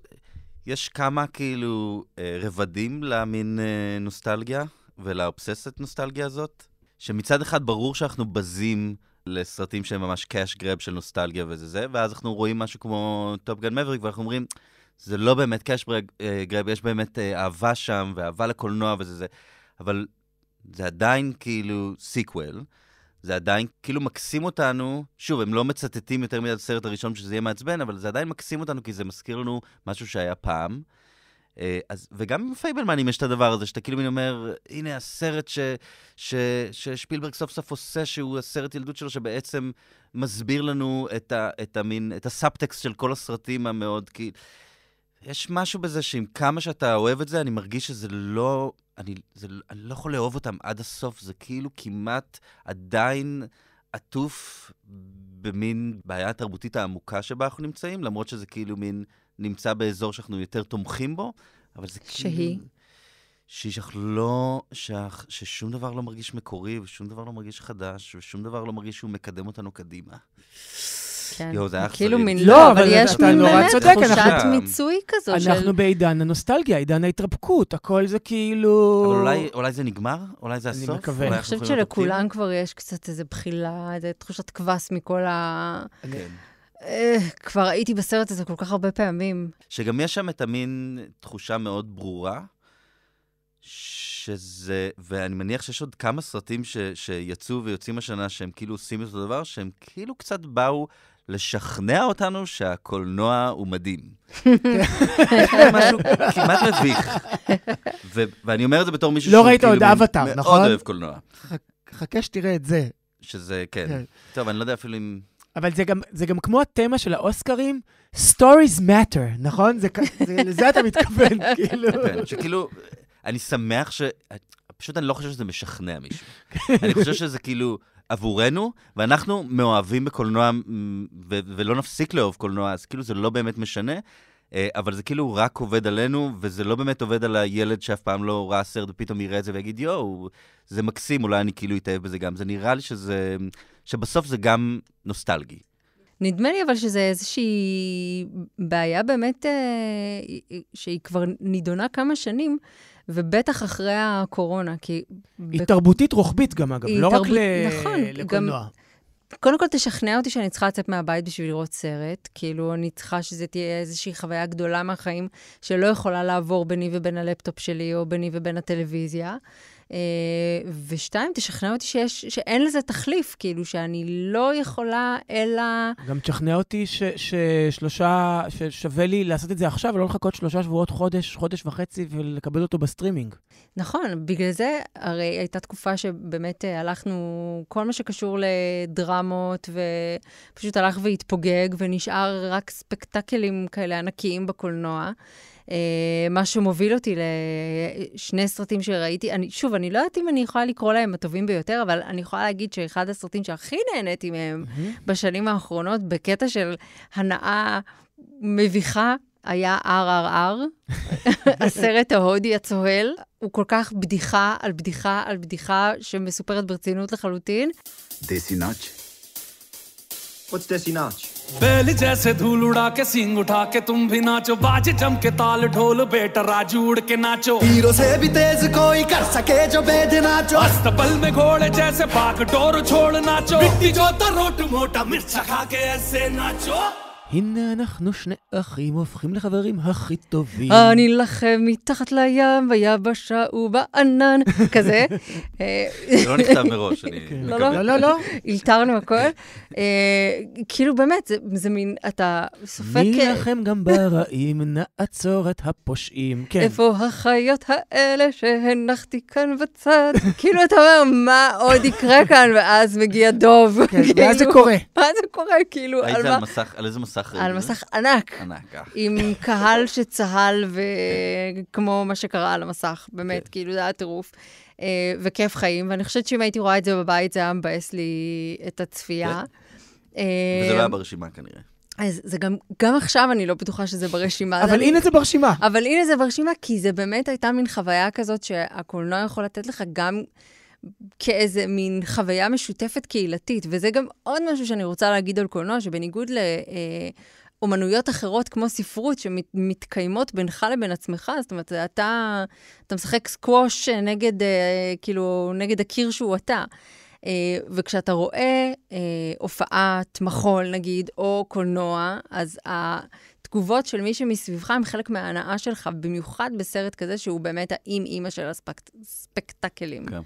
יש כמה כאילו uh, רבדים למין uh, נוסטלגיה ולאובססת נוסטלגיה הזאת, שמצד אחד ברור שאנחנו בזים לסרטים שהם ממש קאש גרב של נוסטלגיה וזה זה, ואז אנחנו רואים משהו כמו טופגן מבריק, ואנחנו אומרים, זה לא באמת קאש אה, גרב, יש באמת אה, אהבה שם, ואהבה לקולנוע וזה זה, אבל זה עדיין כאילו סיקוול. זה עדיין כאילו מקסים אותנו, שוב, הם לא מצטטים יותר מדי את הסרט הראשון שזה יהיה מעצבן, אבל זה עדיין מקסים אותנו כי זה מזכיר לנו משהו שהיה פעם. אה, אז, וגם עם פייבלמנים יש את הדבר הזה, שאתה כאילו מין אומר, הנה הסרט ש, ש, ששפילברג סוף סוף עושה, שהוא הסרט ילדות שלו, שבעצם מסביר לנו את, ה, את המין, את הסאבטקסט של כל הסרטים המאוד, כי יש משהו בזה שעם כמה שאתה אוהב את זה, אני מרגיש שזה לא, אני, זה, אני לא יכול לאהוב אותם עד הסוף, זה כאילו כמעט עדיין... עטוף במין בעיה התרבותית העמוקה שבה אנחנו נמצאים, למרות שזה כאילו מין נמצא באזור שאנחנו יותר תומכים בו, אבל זה שהיא? כאילו... שהיא? שאנחנו לא... שח, ששום דבר לא מרגיש מקורי, ושום דבר לא מרגיש חדש, ושום דבר לא מרגיש שהוא מקדם אותנו קדימה. כן. יואו, זה היה כאילו מין, לא, לא, אבל יש מין באמת תחושת כן. מיצוי כזו אנחנו של... אנחנו בעידן הנוסטלגיה, עידן ההתרפקות, הכל זה כאילו... אבל אולי אולי זה נגמר? אולי זה הסוף? אני מקווה. אני חושבת שלכולם כבר יש קצת איזו בחילה, איזו תחושת קבס מכל ה... כן. אה, כבר הייתי בסרט הזה כל כך הרבה פעמים. שגם יש שם את המין תחושה מאוד ברורה, שזה, ואני מניח שיש עוד כמה סרטים ש, שיצאו ויוצאים השנה שהם כאילו עושים את הדבר, שהם כאילו קצת באו לשכנע אותנו שהקולנוע הוא מדהים. כן. משהו כמעט מביך. ו- ואני אומר את זה בתור מישהו לא ראית כאילו עוד אבטאר, נכון? מאוד אוהב קולנוע. חכה שתראה את זה. שזה, כן. כן. טוב, אני לא יודע אפילו אם... אבל זה גם, זה גם כמו התמה של האוסקרים, Stories matter, נכון? זה, זה, לזה אתה מתכוון, כאילו. כן, שכאילו, אני שמח ש... פשוט אני לא חושב שזה משכנע מישהו. אני חושב שזה כאילו עבורנו, ואנחנו מאוהבים בקולנוע, ו- ולא נפסיק לאהוב קולנוע, אז כאילו זה לא באמת משנה. אה, אבל זה כאילו רק עובד עלינו, וזה לא באמת עובד על הילד שאף פעם לא ראה סרט ופתאום יראה את זה ויגיד, יואו, זה מקסים, אולי אני כאילו אתאהב בזה גם. זה נראה לי שזה שבסוף זה גם נוסטלגי. נדמה לי אבל שזה איזושהי בעיה באמת אה, שהיא כבר נידונה כמה שנים, ובטח אחרי הקורונה, כי... היא בק... תרבותית רוחבית גם, אגב, לא תרב... רק ל... נכון, לקולנוע. גם... קודם כל, תשכנע אותי שאני צריכה לצאת מהבית בשביל לראות סרט. כאילו, אני צריכה שזה תהיה איזושהי חוויה גדולה מהחיים שלא יכולה לעבור ביני ובין הלפטופ שלי, או ביני ובין הטלוויזיה. אה, ושתיים, תשכנע אותי שיש, שאין לזה תחליף, כאילו, שאני לא יכולה, אלא... גם תשכנע אותי ש, ששלושה, ששווה לי לעשות את זה עכשיו, ולא לחכות שלושה שבועות, חודש, חודש וחצי, ולקבל אותו בסטרימינג. נכון, בגלל זה, הרי הייתה תקופה שבאמת אה, הלכנו, כל מה שקשור לדרמות, ופשוט הלך והתפוגג, ונשאר רק ספקטקלים כאלה ענקיים בקולנוע. אה, מה שמוביל אותי לשני סרטים שראיתי. אני, שוב, אני לא יודעת אם אני יכולה לקרוא להם הטובים ביותר, אבל אני יכולה להגיד שאחד הסרטים שהכי נהניתי מהם mm-hmm. בשנים האחרונות, בקטע של הנאה מביכה, היה RRR, הסרט ההודי הצוהל. הוא כל כך בדיחה על בדיחה על בדיחה שמסופרת ברצינות לחלוטין. דסינאץ' What's Desi Nach? बैल जैसे धूल उड़ा के सिंग उठा के तुम भी नाचो बाज जम के ताल ढोल बेटा राजू उड़ के नाचो हीरो से भी तेज कोई कर सके जो बेद नाचो अस्तबल में घोड़े जैसे पाक डोर छोड़ नाचो मिट्टी जो तो रोट मोटा मिर्च खा के ऐसे नाचो הנה אנחנו שני אחים הופכים לחברים הכי טובים. אני לכם מתחת לים, ביבשה ובענן, כזה. אה, זה לא נכתב מראש, אני כן. מקווה. לא, לא, לא, לא. הלתרנו הכל. אה, כאילו באמת, זה מין, אתה סופק... מי נילחם אה, גם ברעים, נעצור את הפושעים, כן. איפה החיות האלה שהנחתי כאן בצד? כאילו, אתה אומר, מה עוד יקרה כאן? ואז מגיע דוב. כן, כאילו, ואז זה קורה. כאילו, מה זה קורה? כאילו, על מה... על איזה מסך מסך... רגיל. על מסך ענק. ענק, אה. עם קהל שצהל, וכמו מה שקרה על המסך, באמת, כן. כאילו, זה היה טירוף. אה, וכיף חיים, ואני חושבת שאם הייתי רואה את זה בבית, זה היה מבאס לי את הצפייה. כן. אה, וזה לא היה ברשימה כנראה. אז זה גם, גם עכשיו אני לא בטוחה שזה ברשימה. אבל הנה זה ברשימה. אבל הנה זה ברשימה, כי זה באמת הייתה מין חוויה כזאת שהקולנוע יכול לתת לך גם... כאיזה מין חוויה משותפת קהילתית. וזה גם עוד משהו שאני רוצה להגיד על קולנוע, שבניגוד ל... אה, אומנויות אחרות כמו ספרות שמתקיימות בינך לבין עצמך, זאת אומרת, אתה, אתה משחק סקווש נגד, אה, כאילו, נגד הקיר שהוא אתה. אה, וכשאתה רואה אה, הופעת מחול, נגיד, או קולנוע, אז התגובות של מי שמסביבך הם חלק מההנאה שלך, במיוחד בסרט כזה שהוא באמת האם-אימא של הספקטקלים. הספק כן.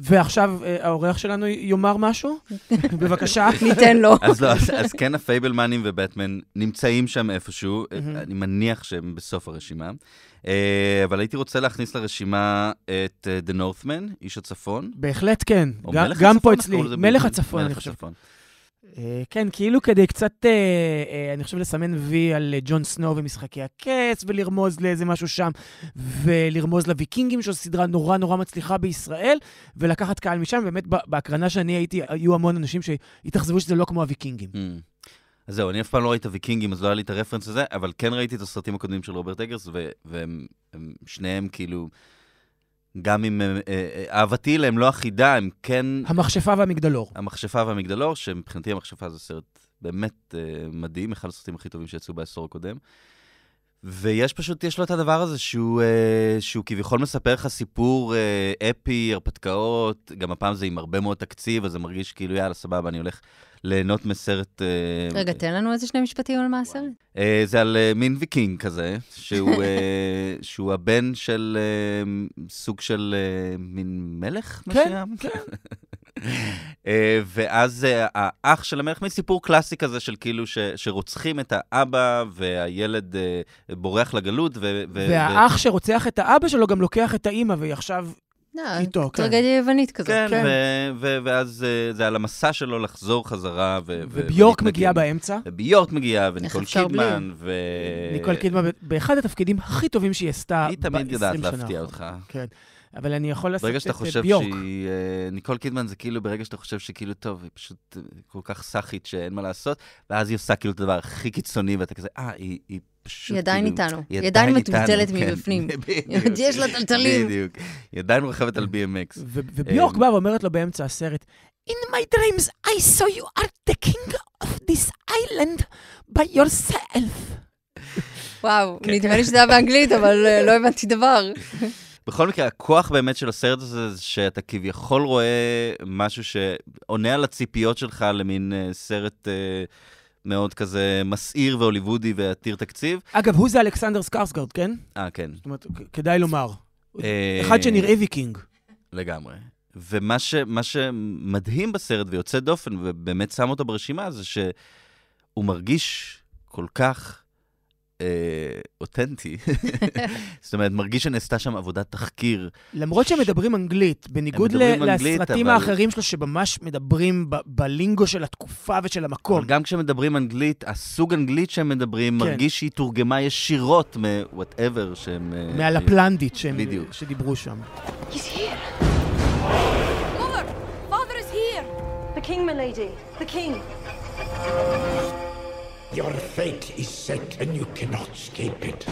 ועכשיו אה, האורח שלנו יאמר משהו? בבקשה. ניתן לו. אז לא, אז כן, הפייבלמנים ובטמן נמצאים שם איפשהו, אה, אני מניח שהם בסוף הרשימה. אה, אבל הייתי רוצה להכניס לרשימה את The Northman, איש הצפון. בהחלט כן. גם פה אצלי, מלך הצפון, אני חושב. אה, כן, כאילו כדי קצת, אה, אה, אני חושב, לסמן וי על ג'ון סנואו ומשחקי הכס, ולרמוז לאיזה משהו שם, ולרמוז לוויקינגים, שזו סדרה נורא נורא מצליחה בישראל, ולקחת קהל משם, באמת בהקרנה שאני הייתי, היו המון אנשים שהתאכזבו שזה לא כמו הוויקינגים. Mm. אז זהו, אני אף פעם לא ראיתי את הוויקינגים, אז לא היה לי את הרפרנס הזה, אבל כן ראיתי את הסרטים הקודמים של רוברט אגרס, והם שניהם כאילו... גם אם אה, אה, אהבתי אליהם לא אחידה, הם כן... המכשפה והמגדלור. המכשפה והמגדלור, שמבחינתי המכשפה זה סרט באמת אה, מדהים, אחד הסרטים הכי טובים שיצאו בעשור הקודם. ויש פשוט, יש לו את הדבר הזה שהוא, אה, שהוא כביכול מספר לך סיפור אה, אפי, הרפתקאות, גם הפעם זה עם הרבה מאוד תקציב, אז זה מרגיש כאילו, יאללה, סבבה, אני הולך ליהנות מסרט... אה, רגע, אה, תן לנו איזה שני משפטים על מה הסרט. אה, זה על אה, מין ויקינג כזה, שהוא, אה, שהוא הבן של אה, סוג של אה, מין מלך כן, מסוים. כן, כן. אה, ואז אה, האח של המלך, מין סיפור קלאסי כזה של כאילו ש, שרוצחים את האבא והילד אה, בורח לגלות. ו, ו, והאח ו... שרוצח את האבא שלו גם לוקח את האימא, והיא עכשיו לא, איתו, כן. טרגדיה יוונית כזאת. כן, כן. ו- ו- ואז זה על המסע שלו לחזור חזרה. ו- וביורק מגיעה באמצע. וביורק מגיעה, וניקול קידמן, ו... ניקול קידמן באחד התפקידים הכי טובים שהיא עשתה ב-20 שנה. היא תמיד יודעת להפתיע אותך. כן. אבל אני יכול לעשות את, את אה, ביורק. ברגע שאתה חושב שהיא... אה, ניקול קידמן זה כאילו, ברגע שאתה חושב שכאילו, טוב, היא פשוט אה, כל כך סאחית שאין מה לעשות, ואז היא עושה כאילו את הדבר הכי קיצוני, ואתה כזה, אה, היא, היא פשוט... היא עדיין כאילו, איתנו. היא עדיין מטולטלת כן, מבפנים. בדיוק. יש לה טלטלים. בדיוק. היא עדיין רוכבת על BMX. וביורק באה ואומרת לו באמצע הסרט, In my dreams I saw you are the king of this island by yourself. וואו, כן. נדמה לי שזה היה באנגלית, אבל לא הבנתי דבר. בכל מקרה, הכוח באמת של הסרט הזה זה שאתה כביכול רואה משהו שעונה על הציפיות שלך למין אה, סרט... אה, מאוד כזה מסעיר והוליוודי ועתיר תקציב. אגב, הוא זה אלכסנדר סקרסגרד, כן? אה, כן. זאת אומרת, כדאי לומר. אה... אחד שנראה ויקינג. לגמרי. ומה ש, שמדהים בסרט ויוצא דופן, ובאמת שם אותו ברשימה, זה שהוא מרגיש כל כך אה, אותנטי. זאת אומרת, מרגיש שנעשתה שם עבודת תחקיר. למרות שהם מדברים אנגלית, בניגוד מדברים ל- אנגלית, לסרטים אבל... האחרים שלו, שממש מדברים ב- בלינגו של התקופה ושל המקום. אבל גם כשמדברים אנגלית, הסוג אנגלית שהם מדברים, כן. מרגיש שהיא תורגמה ישירות מ-whatever שהם... אה, מהלפלנדית שהם... בדיוק. שדיברו שם. Lord, father is here. The king, my lady. The king. Your fate is set and you cannot escape it.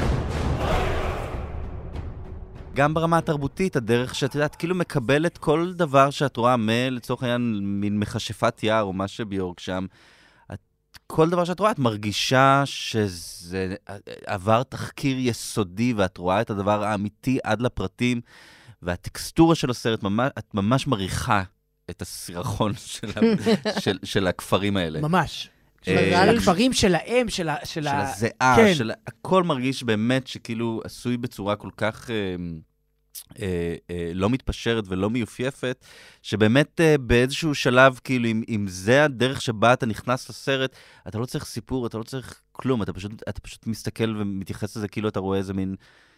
גם ברמה התרבותית, הדרך שאת יודעת, כאילו מקבלת כל דבר שאת רואה, לצורך העניין, מין מכשפת יער או מה שביורק שם. את, כל דבר שאת רואה, את מרגישה שזה עבר תחקיר יסודי, ואת רואה את הדבר האמיתי עד לפרטים, והטקסטורה של הסרט, ממש, את ממש מריחה את הסירחון של, של, של הכפרים האלה. ממש. של הכפרים אה, שלהם, של ה... של הזיעה, כן. של הכל מרגיש באמת שכאילו עשוי בצורה כל כך... אה, אה, אה, לא מתפשרת ולא מיופייפת, שבאמת אה, באיזשהו שלב, כאילו, אם, אם זה הדרך שבה אתה נכנס לסרט, אתה לא צריך סיפור, אתה לא צריך כלום, אתה פשוט, אתה פשוט מסתכל ומתייחס לזה כאילו אתה רואה איזה מין...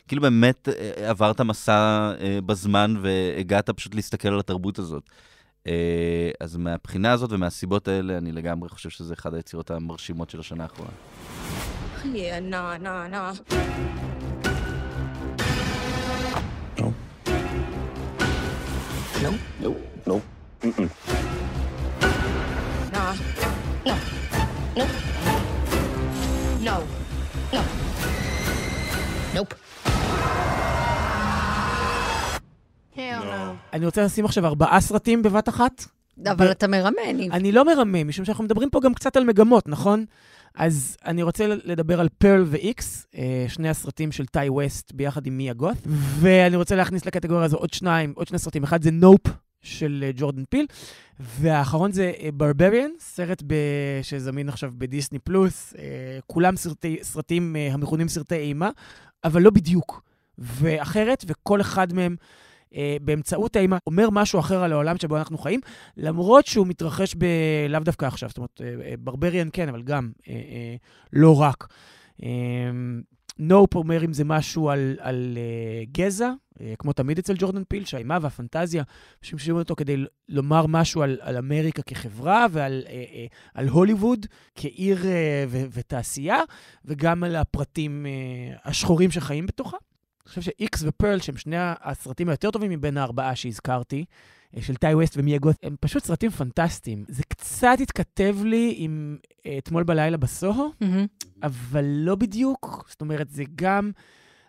כאילו באמת אה, עברת מסע אה, בזמן והגעת פשוט להסתכל על התרבות הזאת. אה, אז מהבחינה הזאת ומהסיבות האלה, אני לגמרי חושב שזה אחת היצירות המרשימות של השנה האחרונה. Nope. כן לא. לא? אני רוצה לשים עכשיו ארבעה סרטים בבת אחת. אבל אתה מרמה. אני לא מרמה, משום שאנחנו מדברים פה גם קצת על מגמות, נכון? אז אני רוצה לדבר על פרל ואיקס, אה, שני הסרטים של טאי ווסט ביחד עם מיה גות, ואני רוצה להכניס לקטגוריה הזו עוד שניים, עוד שני סרטים. אחד זה נופ של אה, ג'ורדן פיל, והאחרון זה ברבריאן, אה, סרט ב... שזמין עכשיו בדיסני פלוס. כולם סרטי, סרטים המכונים סרטי אימה, אבל לא בדיוק, ואחרת, וכל אחד מהם... אה, באמצעות האימא אומר משהו אחר על העולם שבו אנחנו חיים, למרות שהוא מתרחש ב... לאו דווקא עכשיו, זאת אומרת, אה, אה ברבריאן כן, אבל גם אה, אה, לא רק. אה, נופ nope אומר אם זה משהו על, על uh, גזע, uh, כמו תמיד אצל ג'ורדן פיל, שהאימה והפנטזיה, שמשתמשים אותו כדי לומר משהו על, על אמריקה כחברה ועל uh, uh, על הוליווד כעיר uh, ו- ותעשייה, וגם על הפרטים uh, השחורים שחיים בתוכה. אני חושב ש-X ופרל, שהם שני הסרטים היותר טובים מבין הארבעה שהזכרתי, אה, של טאי ווסט ומיאגות, הם פשוט סרטים פנטסטיים. זה קצת התכתב לי עם אה, אתמול בלילה בסוהו, mm-hmm. אבל לא בדיוק. זאת אומרת, זה גם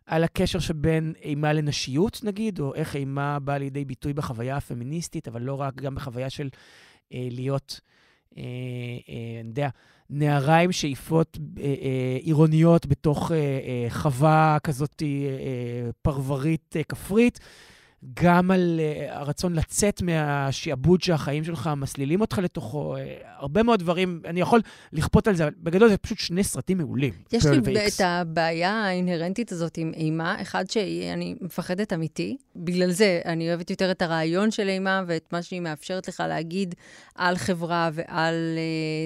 על הקשר שבין אימה לנשיות, נגיד, או איך אימה באה לידי ביטוי בחוויה הפמיניסטית, אבל לא רק, גם בחוויה של אה, להיות, אה, אני אה, יודע, נערה עם שאיפות אה, אה, עירוניות בתוך אה, חווה כזאת פרברית כפרית. גם על uh, הרצון לצאת מהשעבוד שהחיים שלך מסלילים אותך לתוכו, uh, הרבה מאוד דברים, אני יכול לכפות על זה, אבל בגדול זה פשוט שני סרטים מעולים. יש לי ואיקס. את הבעיה האינהרנטית הזאת עם אימה, אחד שאני מפחדת אמיתי, בגלל זה אני אוהבת יותר את הרעיון של אימה ואת מה שהיא מאפשרת לך להגיד על חברה ועל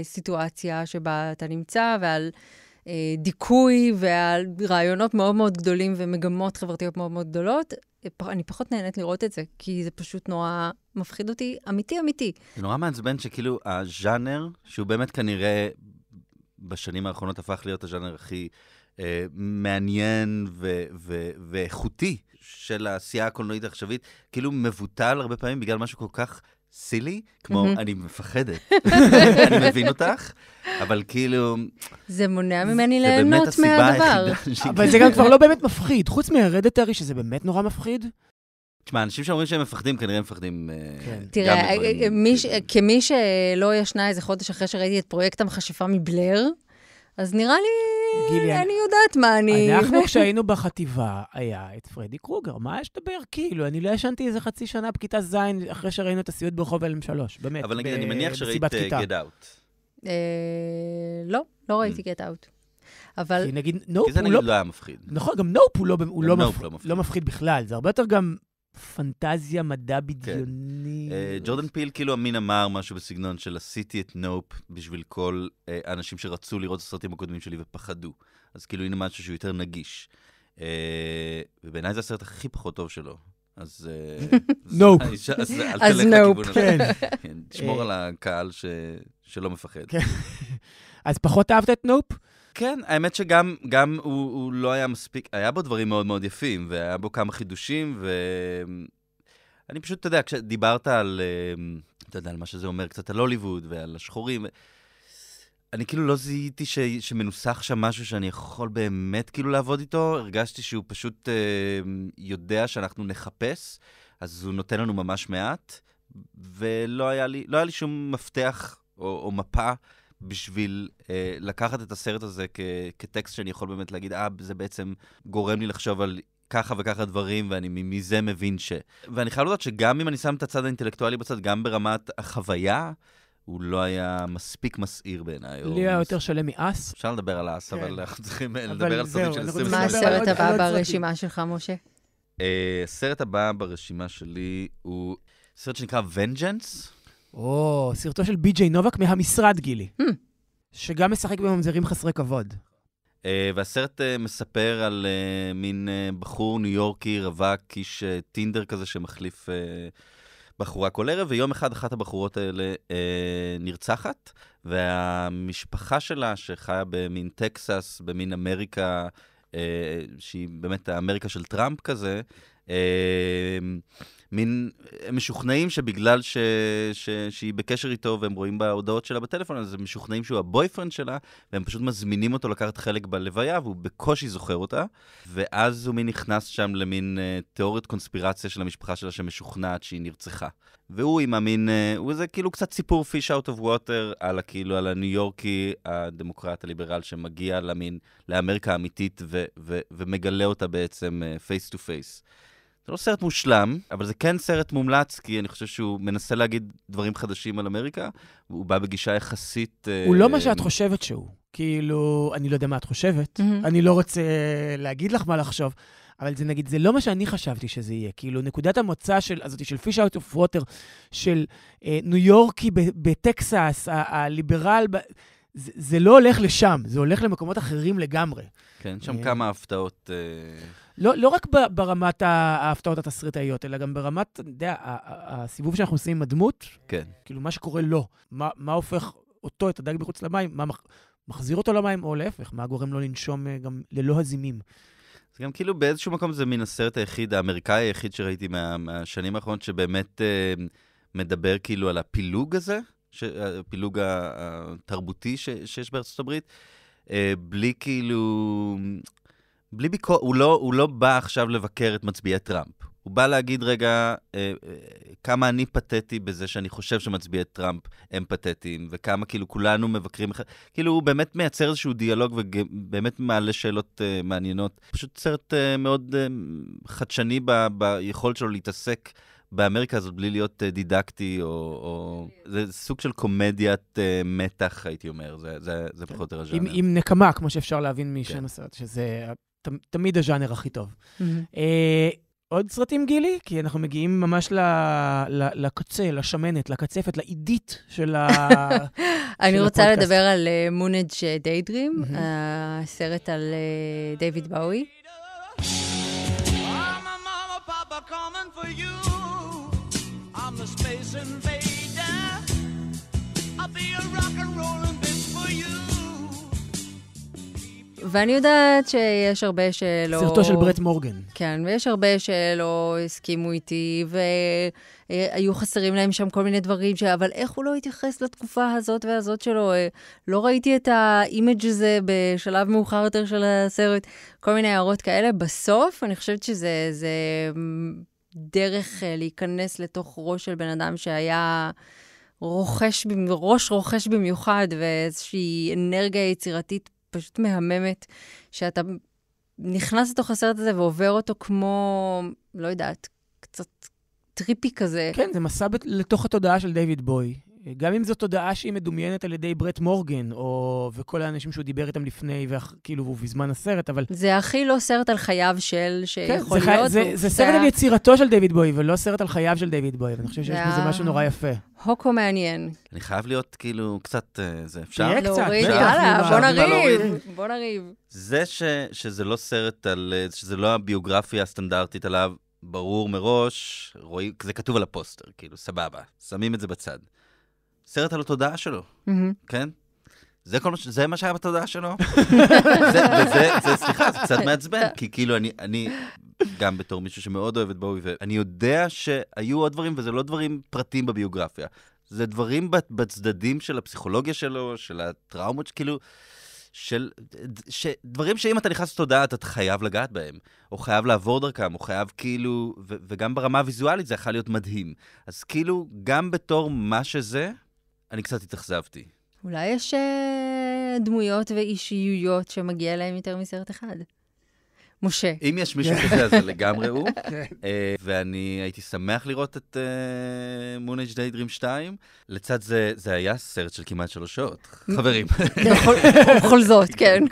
uh, סיטואציה שבה אתה נמצא ועל... דיכוי ועל רעיונות מאוד מאוד גדולים ומגמות חברתיות מאוד מאוד גדולות. אני פחות נהנית לראות את זה, כי זה פשוט נורא מפחיד אותי, אמיתי אמיתי. זה נורא מעצבן שכאילו הז'אנר, שהוא באמת כנראה בשנים האחרונות הפך להיות הז'אנר הכי אה, מעניין ו- ו- ואיכותי של העשייה הקולנועית העכשווית, כאילו מבוטל הרבה פעמים בגלל משהו כל כך... סילי, כמו אני מפחדת, אני מבין אותך, אבל כאילו... זה מונע ממני ליהנות מהדבר. אבל כאילו זה גם כבר לא באמת מפחיד, חוץ מהרדת מהרדטרי, שזה באמת נורא מפחיד. תשמע, אנשים שאומרים שהם מפחדים, כנראה הם מפחדים אה, כן. תראה, אה, אה, כן. כמי שלא ישנה איזה חודש אחרי שראיתי את פרויקט המכשפה מבלר, אז נראה לי, גילי, אני אני יודעת מה אני... אנחנו, כשהיינו בחטיבה, היה את פרדי קרוגר, מה יש לדבר? כאילו, אני לא ישנתי איזה חצי שנה בכיתה ז', אחרי שראינו את הסיוט ברחוב אלם שלוש. באמת. אבל נגיד, אני מניח שראית גט אאוט. אה, אה, לא, לא ראיתי גט mm. אאוט. אבל... כי נגיד, נופ הוא לא... כי זה נגיד לא-, לא היה מפחיד. נכון, גם נופ הוא לא-, לא, לא מפחיד בכלל, זה הרבה יותר גם פנטזיה, מדע כן. בדיוני. אה, ג'ורדן פיל כאילו אמין אמר משהו בסגנון של עשיתי את נופ בשביל כל אה, האנשים שרצו לראות את הסרטים הקודמים שלי ופחדו. אז כאילו הנה משהו שהוא יותר נגיש. אה, ובעיניי זה הסרט הכי פחות טוב שלו. אז... נופ. אז נופ. תשמור על הקהל שלא מפחד. כן. אז פחות אהבת את נופ? כן, האמת שגם גם הוא, הוא לא היה מספיק, היה בו דברים מאוד מאוד יפים, והיה בו כמה חידושים, ו... אני פשוט, אתה יודע, כשדיברת על, אמ, אתה יודע, על מה שזה אומר קצת על הוליווד ועל השחורים, אני כאילו לא זיהיתי ש, שמנוסח שם משהו שאני יכול באמת כאילו לעבוד איתו, הרגשתי שהוא פשוט אה, יודע שאנחנו נחפש, אז הוא נותן לנו ממש מעט, ולא היה לי, לא היה לי שום מפתח או, או מפה בשביל אה, לקחת את הסרט הזה כ, כטקסט שאני יכול באמת להגיד, אה, זה בעצם גורם לי לחשוב על ככה וככה דברים, ואני מזה מבין ש... ואני חייב לדעת שגם אם אני שם את הצד האינטלקטואלי בצד, גם ברמת החוויה, הוא לא היה מספיק מסעיר בעיניי. לי היה יותר שלם מאס. אפשר לדבר על אס, אבל כן. אנחנו צריכים אה, לדבר על סרטים של 2020. מה הסרט הבא ברשימה שלך, משה? אה, הסרט הבא ברשימה שלי הוא סרט שנקרא Vengeance. או, סרטו של בי.ג'יי נובק מהמשרד, גילי. Hmm. שגם משחק בממזרים חסרי כבוד. Uh, והסרט uh, מספר על uh, מין uh, בחור ניו יורקי, רווק, איש uh, טינדר כזה שמחליף uh, בחורה כל ערב, ויום אחד אחת הבחורות האלה uh, נרצחת, והמשפחה שלה, שחיה במין טקסס, במין אמריקה, uh, שהיא באמת האמריקה של טראמפ כזה, uh, מין, הם משוכנעים שבגלל ש, ש, שהיא בקשר איתו והם רואים בהודעות שלה בטלפון, אז הם משוכנעים שהוא הבויפרנד שלה, והם פשוט מזמינים אותו לקחת חלק בלוויה, והוא בקושי זוכר אותה, ואז הוא מין נכנס שם למין uh, תיאוריית קונספירציה של המשפחה שלה שמשוכנעת שהיא נרצחה. והוא עם המין, uh, הוא זה כאילו קצת סיפור פיש אאוט אוף ווטר, על הכאילו, על הניו יורקי הדמוקרט הליברל שמגיע למין, לאמריקה האמיתית ו, ו, ומגלה אותה בעצם פייס טו פייס. זה לא סרט מושלם, אבל זה כן סרט מומלץ, כי אני חושב שהוא מנסה להגיד דברים חדשים על אמריקה, הוא בא בגישה יחסית... אה, הוא אה, לא מה שאת חושבת שהוא. כאילו, אני לא יודע מה את חושבת, mm-hmm. אני לא רוצה אה, להגיד לך מה לחשוב, אבל זה נגיד, זה לא מה שאני חשבתי שזה יהיה. כאילו, נקודת המוצא של, הזאת של פיש אאוט אוף ווטר, של אה, ניו יורקי בטקסס, הליברל, ב- זה, זה לא הולך לשם, זה הולך למקומות אחרים לגמרי. כן, שם אה, כמה הפתעות. אה... לא, לא רק ברמת ההפתעות התסריטאיות, אלא גם ברמת, אתה יודע, הסיבוב שאנחנו עושים עם הדמות, כן. כאילו, מה שקורה לו, לא. מה, מה הופך אותו, את הדג מחוץ למים, מה מח, מחזיר אותו למים, או להפך, מה גורם לו לנשום אה, גם ללא הזימים. זה גם כאילו באיזשהו מקום זה מן הסרט היחיד, האמריקאי היחיד שראיתי מה, מהשנים האחרונות, שבאמת אה, מדבר כאילו על הפילוג הזה, ש, הפילוג התרבותי ש, שיש בארצות הברית, אה, בלי כאילו... בלי ביקור, הוא, לא, הוא לא בא עכשיו לבקר את מצביעי טראמפ. הוא בא להגיד, רגע, אה, אה, כמה אני פתטי בזה שאני חושב שמצביעי טראמפ הם פתטיים, וכמה כאילו כולנו מבקרים כאילו, הוא באמת מייצר איזשהו דיאלוג ובאמת מעלה שאלות אה, מעניינות. פשוט סרט אה, מאוד אה, חדשני ב, ביכולת שלו להתעסק באמריקה הזאת בלי להיות אה, דידקטי, או, או... זה סוג של קומדיית אה, מתח, הייתי אומר, זה, זה, זה כן. פחות או יותר הז'אנר. עם, נקמה, כמו שאפשר להבין כן. משם כן. הסרט, שזה תמיד הז'אנר הכי טוב. Mm-hmm. אה, עוד סרטים, גילי? כי אנחנו מגיעים ממש לקצה, לשמנת, לקצפת, לאידית של, הפודקאסט. אני רוצה לדבר על אה, אה, מונג' דיידרים, הסרט על דיוויד באוי. space invader. I'll be a rock and rolling bitch for you. ואני יודעת שיש הרבה שלא... סרטו של ברט מורגן. כן, ויש הרבה שלא הסכימו איתי, והיו חסרים להם שם כל מיני דברים, ש... אבל איך הוא לא התייחס לתקופה הזאת והזאת שלו? אה, לא ראיתי את האימג' הזה בשלב מאוחר יותר של הסרט, כל מיני הערות כאלה. בסוף, אני חושבת שזה זה דרך אה, להיכנס לתוך ראש של בן אדם שהיה... רוכש, ראש רוכש במיוחד, ואיזושהי אנרגיה יצירתית פשוט מהממת, שאתה נכנס לתוך הסרט הזה ועובר אותו כמו, לא יודעת, קצת טריפי כזה. כן, זה מסע ב- לתוך התודעה של דיוויד בוי. גם אם זו תודעה שהיא מדומיינת על ידי ברט מורגן, או... וכל האנשים שהוא דיבר איתם לפני, ואח... כאילו, הוא בזמן הסרט, אבל... זה הכי לא סרט על חייו של... כן, שיכול כן, להיות. זה, זה, זה סרט על יצירתו של דיוויד בוי, ולא סרט על חייו של דיוויד בוי, ואני חושב שיש בזה משהו נורא יפה. הוקו מעניין. אני חייב להיות כאילו קצת, אה, זה אפשר? תהיה קצת. להוריד, יאללה, כאילו, בוא נריב, בוא נריב. זה ש, שזה לא סרט על, אה, שזה לא הביוגרפיה הסטנדרטית עליו, ברור מראש, רואים, זה כתוב על הפוסטר, כאילו, סבבה, שמים את זה בצד. סרט על התודעה שלו, mm-hmm. כן? זה כל מה ש... זה מה שהיה בתודעה שלו. זה, וזה, זה, סליחה, זה קצת כן. מעצבן, כי כאילו אני, אני, גם בתור מישהו שמאוד אוהב את בואי, ואני יודע שהיו עוד דברים, וזה לא דברים פרטיים בביוגרפיה. זה דברים בצדדים של הפסיכולוגיה שלו, של הטראומות, כאילו, של... ש, דברים שאם אתה נכנס לתודעה, אתה חייב לגעת בהם, או חייב לעבור דרכם, או חייב כאילו... ו, וגם ברמה הוויזואלית זה יכול להיות מדהים. אז כאילו, גם בתור מה שזה, אני קצת התאכזבתי. אולי יש uh, דמויות ואישיויות שמגיע להם יותר מסרט אחד. משה. אם יש מישהו כזה, אז זה לגמרי הוא. uh, ואני הייתי שמח לראות את מונאג' מונג' דרים 2. לצד זה, זה היה סרט של כמעט שלוש שעות, חברים. נכון, בכל זאת, כן.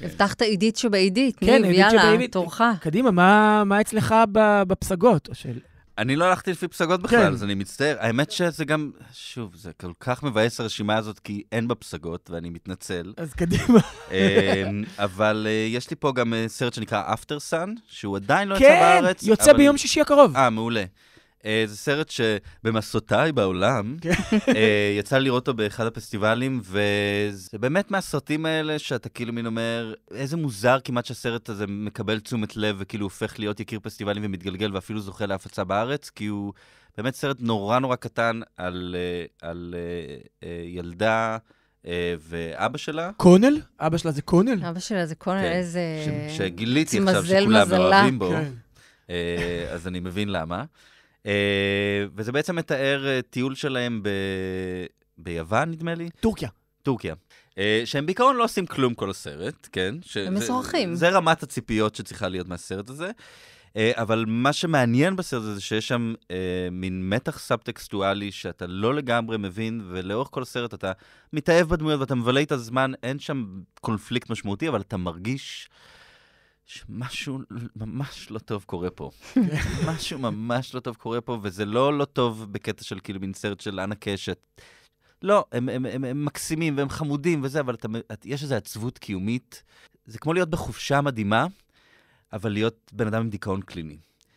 הבטחת עידית שבעידית, כן, ניב, יאללה, תורך. קדימה, מה אצלך בפסגות? אני לא הלכתי לפי פסגות בכלל, כן. אז אני מצטער. האמת שזה גם, שוב, זה כל כך מבאס הרשימה הזאת, כי אין בה פסגות, ואני מתנצל. אז קדימה. אמ, אבל אה, יש לי פה גם אה, סרט שנקרא After Sun, שהוא עדיין לא כן, יצא בארץ. כן, יוצא אבל... ביום שישי הקרוב. אה, מעולה. אה, זה סרט שבמסעותיי בעולם, כן. אה, יצא לי לראות אותו באחד הפסטיבלים, וזה באמת מהסרטים האלה שאתה כאילו מין אומר, איזה מוזר כמעט שהסרט הזה מקבל תשומת לב וכאילו הופך להיות יקיר פסטיבלים ומתגלגל ואפילו זוכה להפצה בארץ, כי הוא באמת סרט נורא נורא קטן על, אה, על ילדה. ואבא שלה... קונל? אבא שלה זה קונל? אבא שלה זה קונל, כן. איזה... ש... שגיליתי עכשיו שכולם לא מזלה. אוהבים בו, כן. אז אני מבין למה. אה, וזה בעצם מתאר אה, טיול שלהם ב... ביוון, נדמה לי. טורקיה. טורקיה. אה, שהם בעיקרון לא עושים כלום כל הסרט, כן? ש... הם משוחחים. זה, זה רמת הציפיות שצריכה להיות מהסרט הזה. אבל מה שמעניין בסרט הזה, שיש שם אה, מין מתח סאב-טקסטואלי שאתה לא לגמרי מבין, ולאורך כל הסרט אתה מתאהב בדמויות ואתה מבלה את הזמן, אין שם קונפליקט משמעותי, אבל אתה מרגיש שמשהו ממש לא טוב קורה פה. כן. משהו ממש לא טוב קורה פה, וזה לא לא טוב בקטע של כאילו מין סרט של אנה קשת. לא, הם, הם, הם, הם מקסימים והם חמודים וזה, אבל אתה, את, יש איזו עצבות קיומית. זה כמו להיות בחופשה מדהימה, אבל להיות בן אדם עם דיכאון קליני.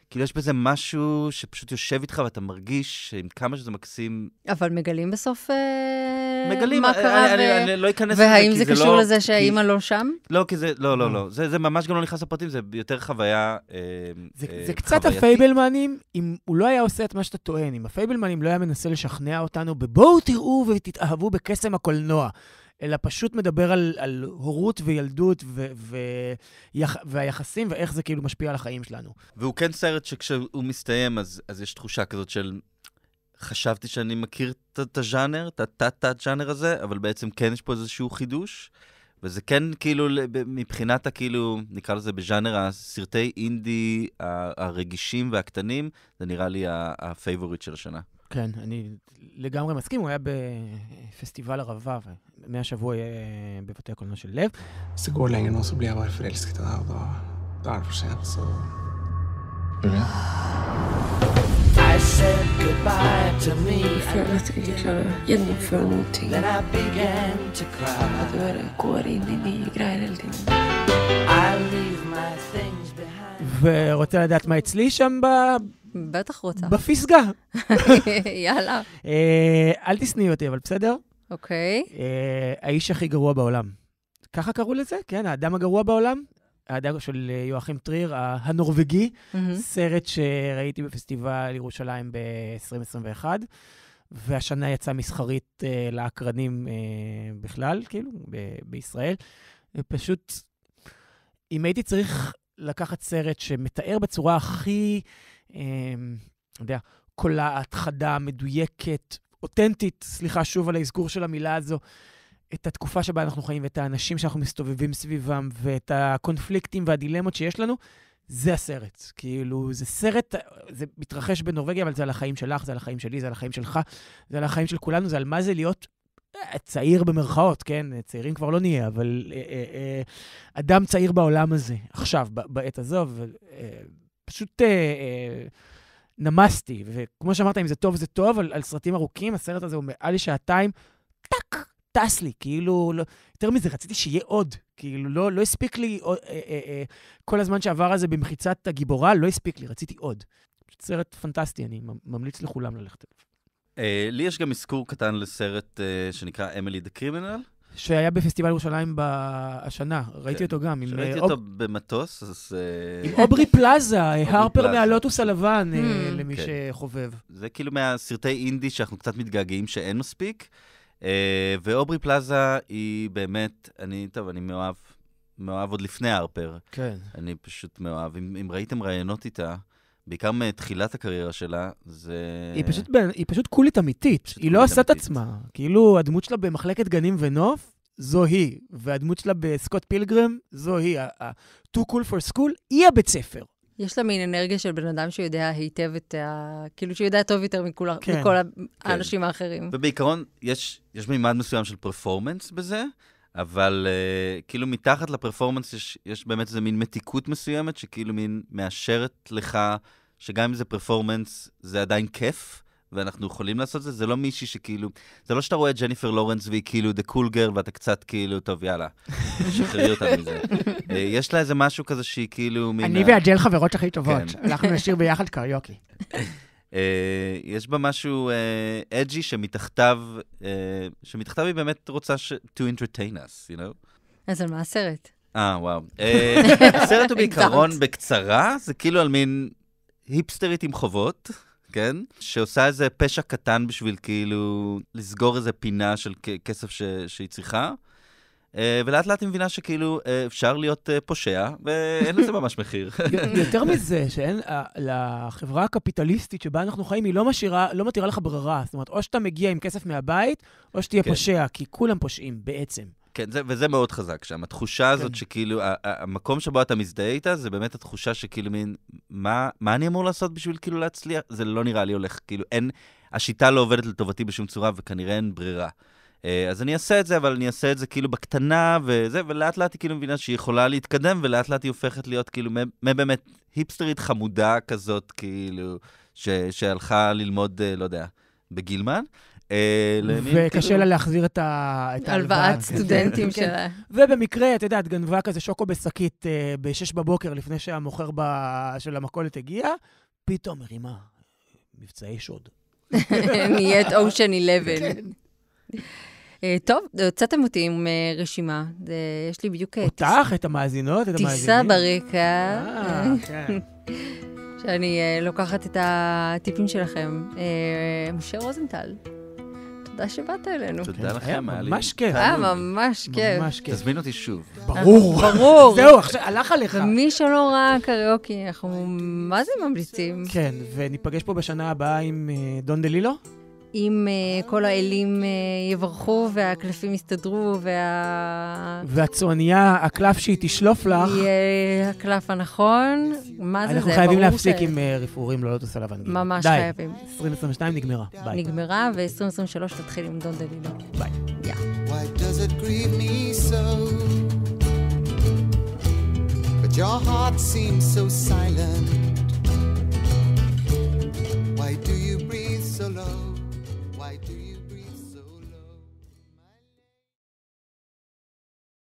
כאילו יש בזה משהו שפשוט יושב איתך ואתה מרגיש שעם כמה שזה מקסים... אבל מגלים בסוף אה, מגלים, מה אה, קרה אה, אני, ו... אני, אני לא אכנס והאם זה, זה קשור לא, לזה שהאימא כי... לא שם? לא, כי זה, לא, לא, לא. זה, זה ממש גם לא נכנס לפרטים, זה יותר חוויה אה, זה, אה, זה קצת הפייבלמנים, אם הוא לא היה עושה את מה שאתה טוען, אם הפייבלמנים לא היה מנסה לשכנע אותנו בבואו תראו ותתאהבו בקסם הקולנוע. אלא פשוט מדבר על, על הורות וילדות ו, ו, ויח, והיחסים ואיך זה כאילו משפיע על החיים שלנו. והוא כן סרט שכשהוא מסתיים, אז, אז יש תחושה כזאת של... חשבתי שאני מכיר את הז'אנר, את התת-תת-ז'אנר הזה, אבל בעצם כן יש פה איזשהו חידוש. וזה כן כאילו, מבחינת הכאילו, נקרא לזה בז'אנר הסרטי אינדי הרגישים והקטנים, זה נראה לי הפייבוריט של השנה. כן, אני לגמרי מסכים, הוא היה בפסטיבל ערבה, מהשבוע יהיה בבתי הקולנוע של לב. זה גור לנגן בלי אבל פרלסקת עליו, לא היה פרשן, אז... I said goodbye ורוצה לדעת מה אצלי שם ב... בטח רוצה. בפסגה. יאללה. אה, אל תשנאי אותי, אבל בסדר? אוקיי. אה, האיש הכי גרוע בעולם. ככה קראו לזה? כן, האדם הגרוע בעולם? האדם של אה, יואכים טריר, הנורבגי, סרט שראיתי בפסטיבל ירושלים ב-2021. והשנה יצאה מסחרית אה, לאקרנים אה, בכלל, כאילו, בישראל. פשוט, אם הייתי צריך לקחת סרט שמתאר בצורה הכי, אה, יודע, קולעת, חדה, מדויקת, אותנטית, סליחה שוב על האזכור של המילה הזו, את התקופה שבה אנחנו חיים ואת האנשים שאנחנו מסתובבים סביבם ואת הקונפליקטים והדילמות שיש לנו, זה הסרט. כאילו, זה סרט, זה מתרחש בנורבגיה, אבל זה על החיים שלך, זה על החיים שלי, זה על החיים שלך, זה על החיים של כולנו, זה על מה זה להיות אה, צעיר במרכאות, כן? צעירים כבר לא נהיה, אבל אה, אה, אה, אדם צעיר בעולם הזה, עכשיו, בעת הזו, ופשוט אה, אה, נמסתי. וכמו שאמרת, אם זה טוב, זה טוב, על, על סרטים ארוכים, הסרט הזה הוא מעל לשעתיים, טאק, טס לי, כאילו, לא, יותר מזה, רציתי שיהיה עוד. כאילו, לא, לא הספיק לי, אה, אה, אה, כל הזמן שעבר הזה במחיצת הגיבורה, לא הספיק לי, רציתי עוד. סרט פנטסטי, אני ממליץ לכולם ללכת אליו. אה, לי יש גם אזכור קטן לסרט אה, שנקרא אמילי דה קרימינל. שהיה בפסטיבל ירושלים השנה, ראיתי כן. אותו גם. ראיתי אה, אותו במטוס, אז... עם אוברי פלאזה, הרפר מהלוטוס הלבן, hmm. למי כן. שחובב. זה כאילו מהסרטי אינדי שאנחנו קצת מתגעגעים שאין מספיק. ואוברי פלאזה היא באמת, אני, טוב, אני מאוהב, מאוהב עוד לפני הרפר. כן. אני פשוט מאוהב. אם ראיתם ראיונות איתה, בעיקר מתחילת הקריירה שלה, זה... היא פשוט, היא פשוט קולית אמיתית. פשוט היא לא קולית לא עושה את עצמה. כאילו, הדמות שלה במחלקת גנים ונוף, זו היא. והדמות שלה בסקוט פילגרם, זו היא. ה-too cool for school, היא הבית ספר. יש לה מין אנרגיה של בן אדם שיודע היטב את ה... כאילו, שיודע טוב יותר מכול, כן, מכל כן. האנשים כן. האחרים. ובעיקרון, יש, יש מימד מסוים של פרפורמנס בזה. אבל uh, כאילו מתחת לפרפורמנס יש, יש באמת איזה מין מתיקות מסוימת, שכאילו מין מאשרת לך שגם אם זה פרפורמנס, זה עדיין כיף, ואנחנו יכולים לעשות את זה. זה לא מישהי שכאילו, זה לא שאתה רואה את ג'ניפר לורנס והיא כאילו דה קול גר, ואתה קצת כאילו, טוב, יאללה, שחררי אותה מזה. אה, יש לה איזה משהו כזה שהיא כאילו... אני והג'ל חברות הכי טובות, כן. אנחנו נשאיר ביחד קריוקי. Uh, יש בה משהו אג'י אה, uh, שמתחתיו, uh, שמתחתיו היא באמת רוצה ש... to entertain us, you know? אז על מה הסרט? אה, וואו. אה, הסרט הוא בעיקרון בקצרה, זה כאילו על מין היפסטרית עם חובות. כן? שעושה איזה פשע קטן בשביל כאילו לסגור איזה פינה של כסף ש... שהיא צריכה. אה, ולאט לאט היא מבינה שכאילו אה, אפשר להיות אה, פושע, ואין לזה ממש מחיר. יותר מזה, שאין, לחברה הקפיטליסטית שבה אנחנו חיים, היא לא משאירה, לא מתירה לך ברירה. זאת אומרת, או שאתה מגיע עם כסף מהבית, או שתהיה כן. פושע, כי כולם פושעים בעצם. כן, זה, וזה מאוד חזק שם. התחושה כן. הזאת שכאילו, המקום שבו אתה מזדהה איתה, זה באמת התחושה שכאילו מין, מה, מה אני אמור לעשות בשביל כאילו להצליח? זה לא נראה לי הולך, כאילו, אין, השיטה לא עובדת לטובתי בשום צורה, וכנראה אין ברירה. אה, אז אני אעשה את זה, אבל אני אעשה את זה כאילו בקטנה וזה, ולאט לאט היא כאילו מבינה שהיא יכולה להתקדם, ולאט לאט היא הופכת להיות כאילו באמת היפסטרית חמודה כזאת, כאילו, ש, שהלכה ללמוד, אה, לא יודע, בגילמן. אה, וקשה לה להחזיר את ההלוואת כן. סטודנטים כן. שלה. ובמקרה, את יודעת, גנבה כזה שוקו בשקית ב-6 בבוקר, לפני שהמוכר של המכולת הגיע, פתאום מרימה מבצעי שוד. נהיית אושן כן. 11. אה, טוב, הוצאתם אותי עם אה, רשימה. יש לי בדיוק... אה, אותך, את המאזינות, את המאזינים. טיסה בריקה. אה, כן. שאני לוקחת את הטיפים שלכם. משה רוזנטל. תודה שבאת אלינו. תודה כן, לכם, היה לי... ממש כיף. היה ממש כיף. ממש כיף. תזמין אותי שוב. ברור. ברור. זהו, עכשיו הלך עליך. מי שלא ראה קריוקי, אנחנו מה זה ממליצים. כן, וניפגש פה בשנה הבאה עם דון דלילו? אם uh, כל האלים uh, יברחו והקלפים יסתדרו וה... והצועניה, הקלף שהיא תשלוף לך... יהיה הקלף הנכון. מה זה זה? אנחנו חייבים להפסיק ש... עם uh, רפאורים לא לוטוס על ממש די. חייבים. 2022 נגמרה. ביי. נגמרה, ו-2023 תתחיל עם דון דוידו. ביי. יא. Your